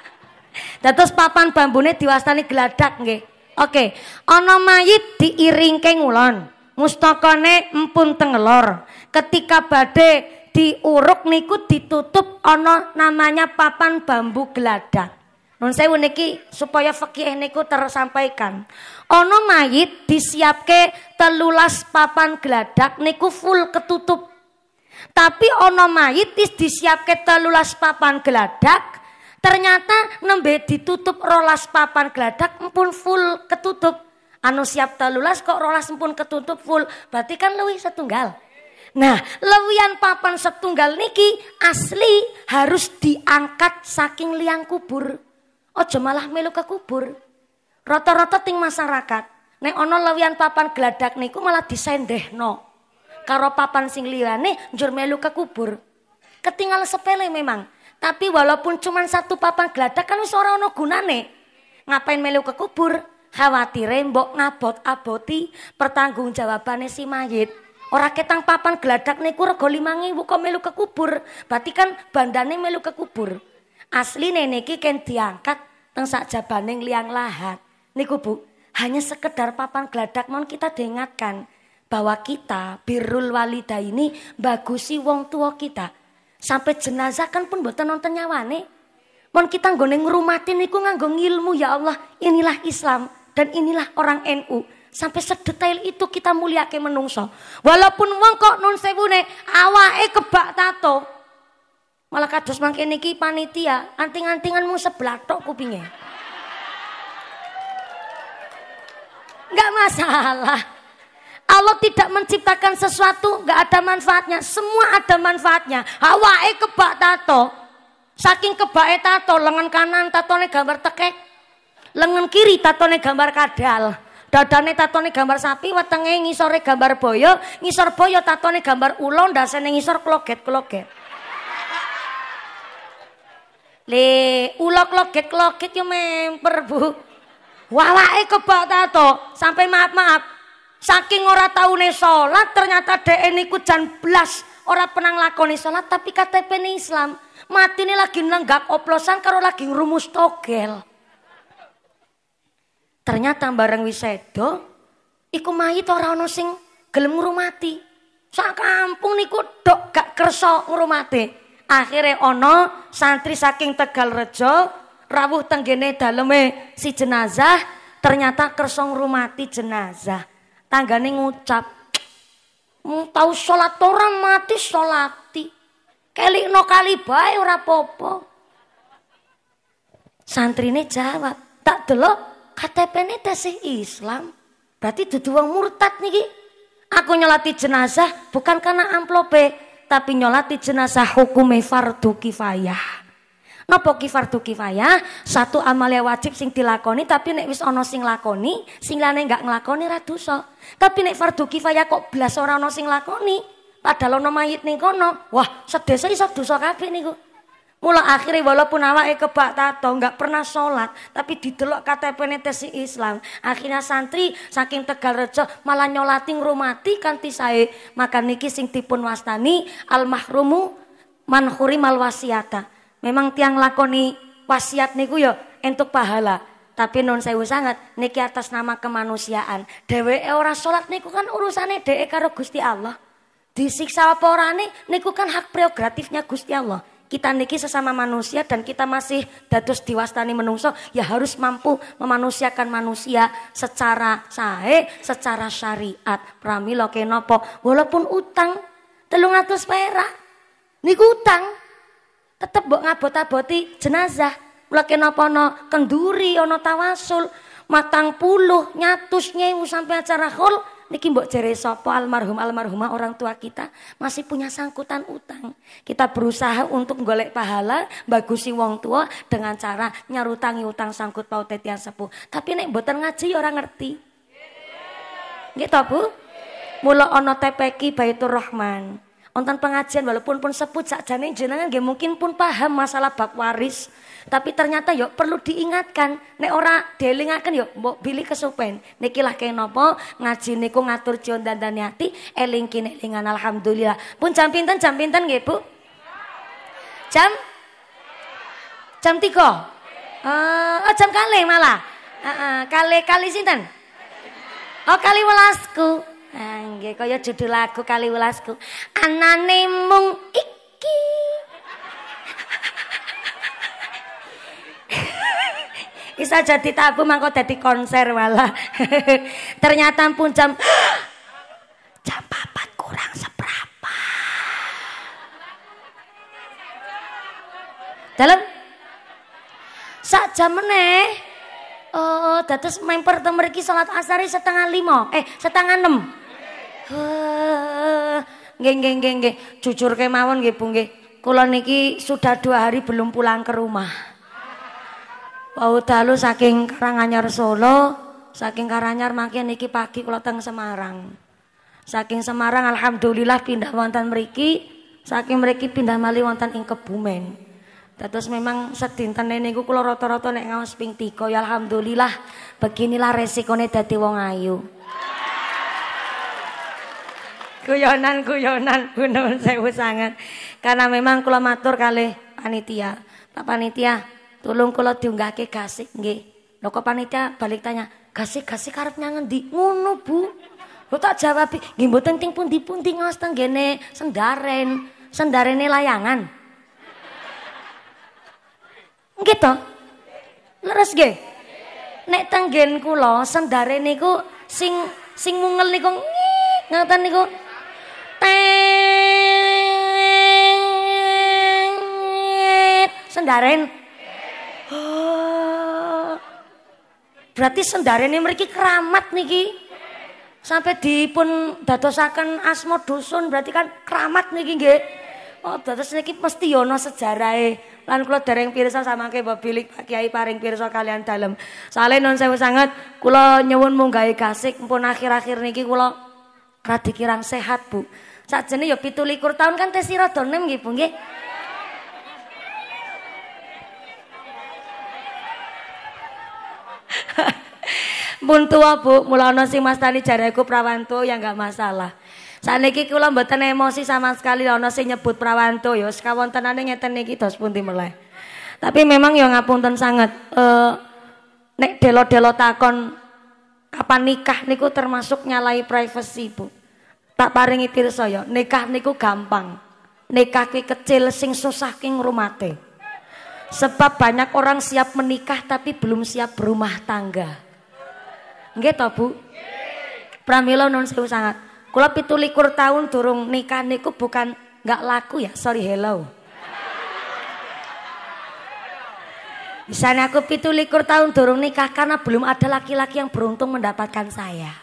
Dados papan bambune diwastani gladak nggih. Oke, ana mayit diiringke ngulon. Mustakane empun tengelor. Ketika badhe diuruk niku ditutup ana namanya papan bambu gladak. Nun saya uniki supaya fakih niku tersampaikan. Ono mayit disiapke telulas papan geladak niku full ketutup. Tapi ono mayit is disiapke telulas papan geladak ternyata nembe ditutup rolas papan geladak empun full ketutup. Anu siap telulas kok rolas empun ketutup full. Berarti kan lebih setunggal. Nah, lewian papan setunggal niki asli harus diangkat saking liang kubur. Ojo malah melu ke kubur. Rata-rata ting masyarakat, nek ono lawian papan geladak niku malah no. Karo papan sing liyane njur melu ke kubur. Ketinggalan sepele memang, tapi walaupun cuma satu papan geladak kan wis ora ono gunane. Ngapain melu ke kubur? Khawatir mbok ngabot-aboti jawabannya si mayit. Ora ketang papan geladak niku rego 5000 kok melu ke kubur. Berarti kan bandane melu ke kubur asli niki ken diangkat teng sakjabaning liang lahat. Niku Bu, hanya sekedar papan geladak mon kita diingatkan bahwa kita birul walida ini bagusi wong tua kita. Sampai jenazah kan pun buat nonton nyawane. Mon kita nggone ngrumatin niku nganggo ilmu ya Allah. Inilah Islam dan inilah orang NU. Sampai sedetail itu kita muliake menungso. Walaupun wong kok nun sewune awake kebak tato, Malah kados mangke niki panitia, anting-antinganmu sebelah tok kupinge. nggak masalah. Allah tidak menciptakan sesuatu nggak ada manfaatnya. Semua ada manfaatnya. e kebak tato. Saking e tato lengan kanan tato nih gambar tekek. Lengan kiri tato nih gambar kadal. Dadane tato nih gambar sapi, wetenge ngisore gambar boyo, ngisor boyo tato nih gambar ulon, dasane ngisor kloget-kloget. Le ulok loget loget yo memper bu. Wawake kebak tato sampai maaf maaf. Saking ora taune salat ternyata dhek niku jan blas ora penang lakoni solat, tapi KTP ini Islam. Matine lagi nenggak oplosan karo lagi rumus togel. Ternyata bareng wisedo, sedo iku mayit ora ana sing gelem ngurmati. Sak kampung niku dok gak kersa ngurmati akhirnya ono santri saking Tegal Rejo rawuh tenggene daleme si jenazah ternyata kersong rumati jenazah tanggane ngucap tau sholat orang mati sholati no kali bae ora popo santri ini jawab tak delok KTP ini tasih Islam berarti dudu murtad niki aku nyolati jenazah bukan karena amplope tapi nyolati jenazah hukum fardu kifayah. Napa ki kifayah? Satu amalia wajib sing dilakoni tapi nek wis ana sing lakoni, sing liyane enggak nglakoni ra dosa. Tapi nek fardu kifayah kok belas ora ana sing lakoni, padahal ana mayit ning kono. Wah, sedese iso dosa kabeh niku. Mula akhirnya walaupun awake kebak tato nggak pernah sholat, tapi didelok KTP netesi Islam. Akhirnya santri saking tegal rejo malah nyolati tikan kanthi saya Maka niki sing tipun wastani al mahrumu manhuri mal wasiata. Memang tiang lakoni wasiat niku ya entuk pahala. Tapi non saya usah sangat niki atas nama kemanusiaan. dewe ora sholat niku kan urusannya dewe karo Gusti Allah. Disiksa apa ini, niku kan hak prerogatifnya Gusti Allah kita niki sesama manusia dan kita masih dados diwastani menungso ya harus mampu memanusiakan manusia secara sae, secara syariat. Pramila kenapa? Walaupun utang telung atus perak niku utang tetep mbok ngabot-aboti jenazah. Mula kenapa ana kenduri, ana tawasul, matang puluh, nyatus nyewu sampai acara khul Niki mbok jere sopo almarhum almarhumah orang tua kita masih punya sangkutan utang. Kita berusaha untuk golek pahala bagusi wong tua dengan cara nyarutangi utang sangkut paute tetian sepuh. Tapi nek mboten ngaji orang ngerti. Nggih to Bu? Mula ana TPK Baitur Rahman. Onten pengajian walaupun pun sebut jane jenengan nggih mungkin pun paham masalah bab waris, tapi ternyata yuk perlu diingatkan. Nek ora dielingaken yo mbok bilih kesupen. Niki lah kene napa ngaji niku ngatur jiwa dan ati, eling kene elingan alhamdulillah. Pun jam pinten jam pinten nggih, Bu? Jam Jam 3. Uh, eh, oh jam kali malah. Uh, eh, uh, eh, kali kali sinten? Oh kali welasku. Nggih kaya judul lagu kali ulasku Anane mung iki. Bisa jadi tabu mangko dadi konser malah. Ternyata pun jam jam papat kurang seberapa. Dalam sak jam meneh. Oh, main pertemuan temeriki salat asari setengah lima, eh setengah enam. Eh, nggih nggih nggih nggih. Jujur kemawon nggih Bu nggih. Kula niki sudah dua hari belum pulang ke rumah. Wau dalu saking Karanganyar Solo, saking Karanganyar makin niki pagi kula teng Semarang. Saking Semarang alhamdulillah pindah wonten mriki, saking mriki pindah malih wonten ing Kebumen. Terus memang sedintene niku kula rata-rata nek ngaos ping 3 ya alhamdulillah beginilah resikone dadi wong ayu guyonan guyonan punun sewu sangat karena memang kula matur kali panitia Pak panitia tolong kula diunggahke gasik nggih lho kok panitia balik tanya gasik gasik karep nang endi ngono Bu lho tak jawab nggih mboten ting pundi-pundi ngos teng gene sendaren sendarene layangan nggih to leres nggih nek teng gen kula sendare niku sing sing mungel niku ngik ngoten niku Peng. Sendaren. Oh. Berarti sendaren ini mereka keramat niki. Sampai dipun dadosaken asmo dusun berarti kan keramat niki nggih. Oh, dados niki mesti yono ya sejarah Lan kula dereng pirsa samangke Mbak Bilik Pak Kiai paring pirsa kalian dalem. Saleh non sewu sanget kula nyuwun munggahe kasih pun akhir-akhir niki kula radi kirang sehat, Bu. Saat jenis ya likur tahun kan tesih rada enem gitu Bu nggih. Pun tua Bu, mula ana mas mastani jaraku Prawanto ya enggak masalah. Saniki kula mboten emosi sama sekali ono si nyebut Prawanto ya sekawontenane ngeten niki dos pundi mulai. Tapi memang ya ngapunten sangat. Eh, nek delo-delo takon kapan nikah niku termasuk nyalai privacy Bu. Tak paringi ya nikah niku gampang. Nikah ki kecil sing susah ki ngrumate. Sebab banyak orang siap menikah tapi belum siap berumah tangga. Nggih to, Bu? Pramila non sewu sangat. Kula pitulikur tahun durung nikah niku bukan nggak laku ya, sorry hello. Misalnya aku pitulikur tahun dorong nikah karena belum ada laki-laki yang beruntung mendapatkan saya.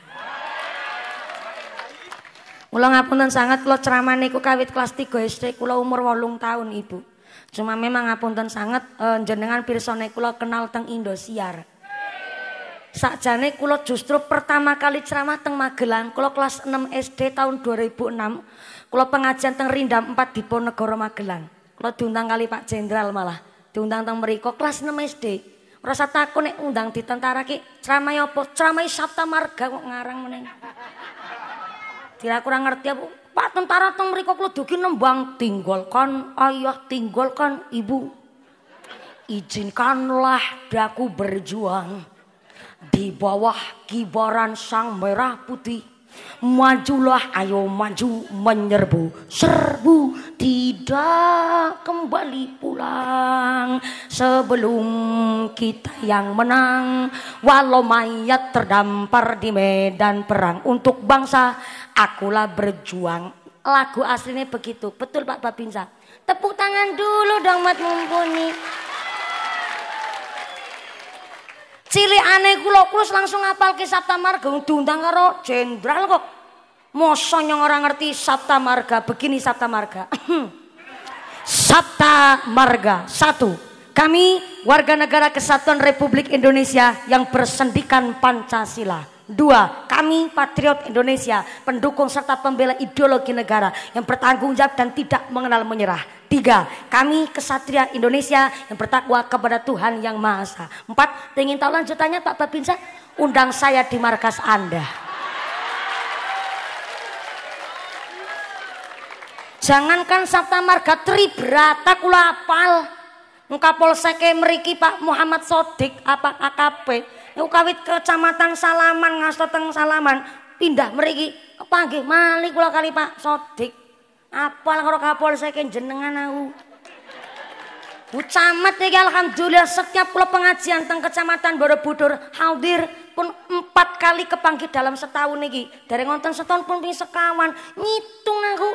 Kula ngapunten sangat kula ceramah niku kawit kelas 3 SD kula umur 8 tahun Ibu. Cuma memang ngapunten sangat e, jenengan pirsane kula kenal teng Indosiar. Sakjane kula justru pertama kali ceramah teng Magelang, kula kelas 6 SD tahun 2006. Kula pengajian teng Rindam 4 Diponegoro Magelang. Kula diundang kali Pak Jenderal malah. Diundang teng mriko kelas 6 SD. Rasa takut nek undang ditentara ki ceramah apa? Ceramah Sabta Marga kok ngarang meneng. Dila kurang ngerti apa. Pak tentara tentang mereka kalau nembang tinggalkan ayah, tinggalkan ibu. Izinkanlah daku berjuang di bawah kibaran sang merah putih. Majulah ayo maju menyerbu serbu tidak kembali pulang sebelum kita yang menang walau mayat terdampar di medan perang untuk bangsa Akulah berjuang. Lagu aslinya begitu. Betul Pak Babinsa. Tepuk tangan dulu dong Mat Mumpuni. Cili aneh kulo kulus langsung ngapal ke Sabta Marga. Diundang karo jenderal kok. Moson yang orang ngerti Sabta Marga. Begini Sabta Marga. Sabta Marga. Satu. Kami warga negara kesatuan Republik Indonesia yang bersendikan Pancasila. Dua, kami patriot Indonesia, pendukung serta pembela ideologi negara yang bertanggung jawab dan tidak mengenal menyerah. Tiga, kami kesatria Indonesia yang bertakwa kepada Tuhan Yang Maha Esa. Empat, ingin tahu lanjutannya Pak Babinsa? Undang saya di markas Anda. Jangankan Sabta Marga Tri berata kula apal. Engkapolseke meriki Pak Muhammad Sodik apa AKP kawit kecamatan Salaman ngasoteng Salaman pindah mriki panggih malih kula kali Pak Sodik. Apal karo kapolsek jenengan aku. Bu camat iki alhamdulillah setiap pulau pengajian teng Kecamatan Borobudur hadir pun empat kali kepanggih dalam setahun iki. Dari ngonten setahun pun ping sekawan ngitung aku.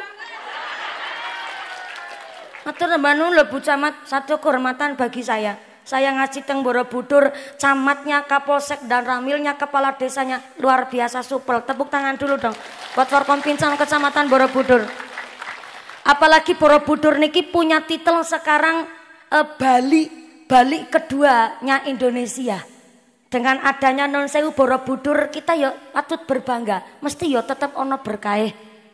Matur nuwun lho Bu Camat, satu kehormatan bagi saya. Saya ngaji teng Borobudur, camatnya, kapolsek dan ramilnya, kepala desanya luar biasa supel. Tepuk tangan dulu dong. Buat Forkom pincang Kecamatan Borobudur. Apalagi Borobudur niki punya titel sekarang eh, Bali, Bali keduanya Indonesia. Dengan adanya non sewu Borobudur kita yuk ya patut berbangga. Mesti yuk ya tetap ono berkah.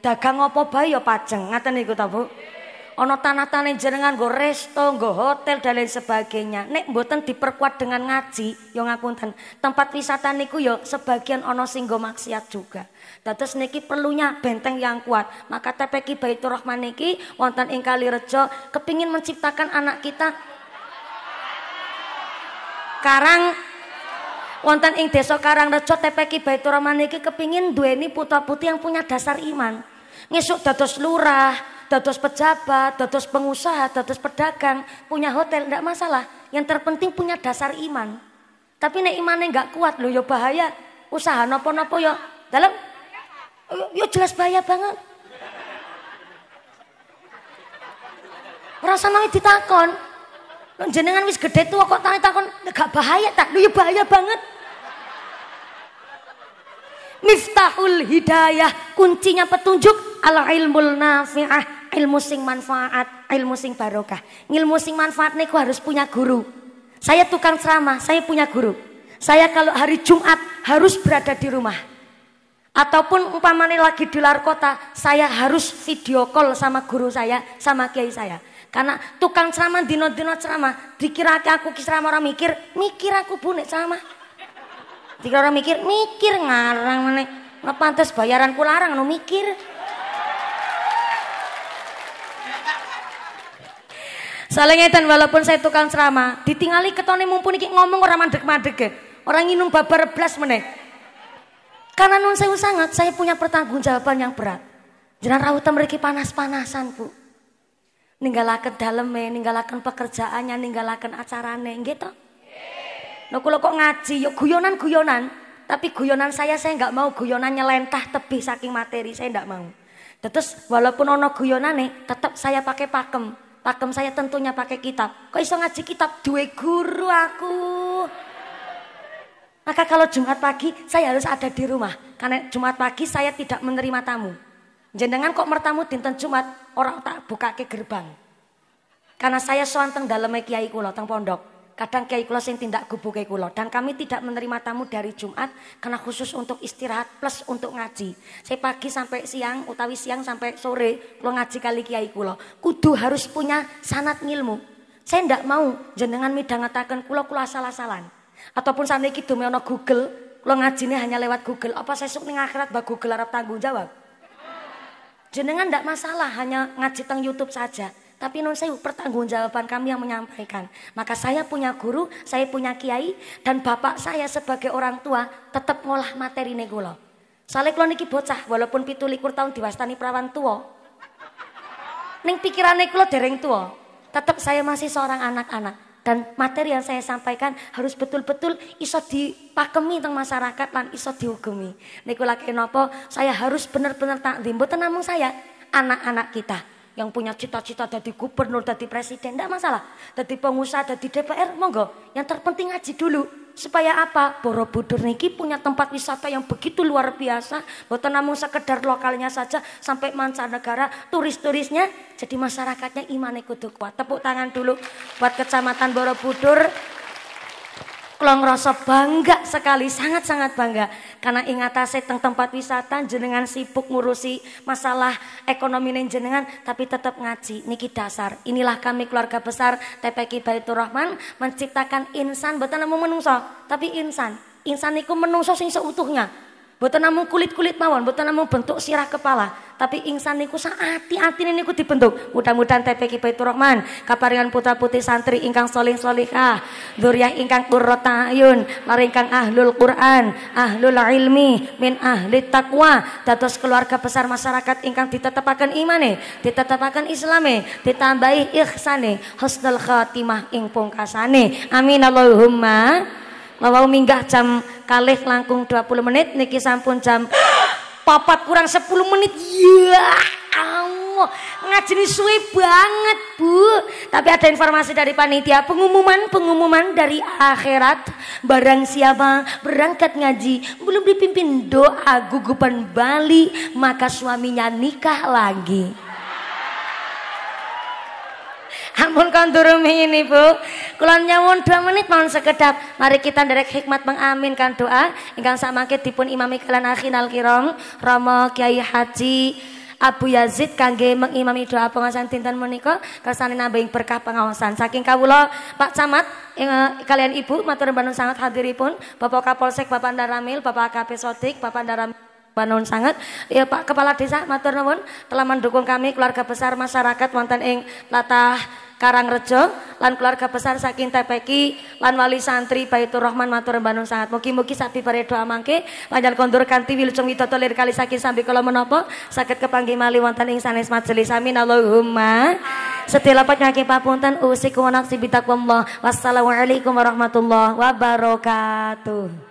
Dagang opo bayo ya paceng ngata niku tabu Bu? ono tanah-tanah jenengan go resto, go hotel dan lain sebagainya. Nek buatan diperkuat dengan ngaji, yo ngapunten. Tempat wisata niku yo sebagian ono singgo maksiat juga. Dados niki perlunya benteng yang kuat. Maka TPK Baitur Rahman niki wonten ing Kalirejo kepingin menciptakan anak kita Karang wonten ing desa rejo. TPK Baitur Rahman niki kepingin duweni putra putih yang punya dasar iman. Ngesuk dados lurah, dados pejabat, dados pengusaha, dados pedagang, punya hotel tidak masalah. Yang terpenting punya dasar iman. Tapi nek imannya nggak kuat loh, yo ya bahaya. Usaha nopo-nopo yo ya. dalam yo, ya jelas bahaya banget. Rasa nang ditakon. Jenengan wis gede tua kok tani takon gak bahaya tak? lo yo bahaya banget. Miftahul hidayah, kuncinya petunjuk al ilmul nafi'ah ilmu sing manfaat, ilmu sing barokah. Ilmu sing manfaat niku harus punya guru. Saya tukang ceramah, saya punya guru. Saya kalau hari Jumat harus berada di rumah. Ataupun umpamanya lagi di luar kota, saya harus video call sama guru saya, sama kiai saya. Karena tukang ceramah dino-dino ceramah, dikira aku ceramah orang mikir, mikir aku bunek ceramah. Dikira orang mikir, mikir ngarang nih, ngepantes bayaran larang no mikir. Soalnya dan walaupun saya tukang ceramah, ditinggali ketone mumpuni iki ngomong orang mandek-mandek. Orang nginum babar blas meneh. Karena nun saya sangat, saya punya pertanggungjawaban yang berat. Jangan rauh mereka panas-panasan, Bu. dalam daleme, ninggalakan pekerjaannya, ninggalakan acarane, gitu. to? Nah, kalau kok ngaji, yuk guyonan-guyonan. Tapi guyonan saya, saya nggak mau guyonannya lentah, tebih saking materi, saya nggak mau. Tetes walaupun ono guyonan nih, tetap saya pakai pakem pakem saya tentunya pakai kitab. Kok iso ngaji kitab? Dua guru aku. Maka kalau Jumat pagi saya harus ada di rumah. Karena Jumat pagi saya tidak menerima tamu. Jenengan kok mertamu dinten Jumat orang tak buka ke gerbang. Karena saya soanteng dalam kiai kula teng pondok. Kadang kiai kula sing tindak gubuk kiai kula dan kami tidak menerima tamu dari Jumat karena khusus untuk istirahat plus untuk ngaji. Saya pagi sampai siang utawi siang sampai sore Lo ngaji kali kiai kula. Kudu harus punya sanat ngilmu. Saya ndak mau jenengan ngatakan kula kula asal-asalan. Ataupun iki dume ana Google, kula ngajine hanya lewat Google. Apa sesuk ning akhirat bah Google arep tanggung jawab? Jenengan ndak masalah hanya ngaji teng YouTube saja. Tapi non saya pertanggungjawaban kami yang menyampaikan. Maka saya punya guru, saya punya kiai, dan bapak saya sebagai orang tua tetap ngolah materi negolo. Soalnya kalau niki bocah, walaupun pitu likur tahun diwastani perawan tua, neng pikirannya negolo dereng tua, tetap saya masih seorang anak-anak dan materi yang saya sampaikan harus betul-betul iso dipakemi tentang masyarakat dan iso dihukumi. Niku lagi nopo saya harus benar-benar tak dimbo namun saya anak-anak kita yang punya cita-cita jadi gubernur, jadi presiden, tidak masalah. Jadi pengusaha, jadi DPR, monggo. Yang terpenting ngaji dulu. Supaya apa? Borobudur niki punya tempat wisata yang begitu luar biasa. Bukan namun sekedar lokalnya saja, sampai mancanegara, turis-turisnya. Jadi masyarakatnya iman kudu kuat. Tepuk tangan dulu buat Kecamatan Borobudur. Kalau ngerasa bangga sekali, sangat-sangat bangga. Karena ingat teng tempat wisata jenengan sibuk ngurusi masalah ekonomi jenengan, tapi tetap ngaji. Niki dasar. Inilah kami keluarga besar TPK Baitur Rahman menciptakan insan, betul namun menungso, tapi insan. Insan itu menungso sing seutuhnya. Boten namung kulit-kulit mawon, boten namung bentuk sirah kepala, tapi insan niku saati ini niku dibentuk. Mudah-mudahan TPK turokman. kaparingan putra-putri santri ingkang soling solikah, duriah ingkang qurrata ayun, ahlul Quran, ahlul ilmi, min ahli takwa, dados keluarga besar masyarakat ingkang ditetepaken imane, ditetepaken islame, ditambahi ihsane, husnul khatimah ing pungkasane. Amin Allahumma mau minggah jam kalih langkung 20 menit niki sampun jam papat kurang 10 menit ya Allah ngajeni suwe banget Bu tapi ada informasi dari panitia pengumuman pengumuman dari akhirat barang siapa berangkat ngaji belum dipimpin doa gugupan Bali maka suaminya nikah lagi Ampun kon turun ini Bu. Kula nyawun dua menit mohon sekedap. Mari kita derek hikmat mengaminkan doa ingkang samakit mangke dipun imami kalian akhinal kirong Romo Kiai Haji Abu Yazid kangge mengimami doa pengawasan tinta moniko kersane nambahin berkah pengawasan saking lo Pak Camat eh, kalian Ibu matur banun sangat hadiripun Bapak Kapolsek Bapak Daramil Bapak AKP sotik Bapak Daramil banun sangat ya Pak Kepala Desa matur nuwun telah mendukung kami keluarga besar masyarakat mantan ing latah Karangrejo lan keluarga besar saking Tepeki lan wali santri Baitur Rahman matur mbanun sangat mugi-mugi sabibare doa mangke panjenengan kondur kanthi wilujeng widodo lir kali saking sambil kala menapa saged kepanggih mali wonten ing sanes majelis amin Allahumma Setelah penyakit papunten usik wa nafsi bitaqwallah. Wassalamualaikum warahmatullahi wabarakatuh.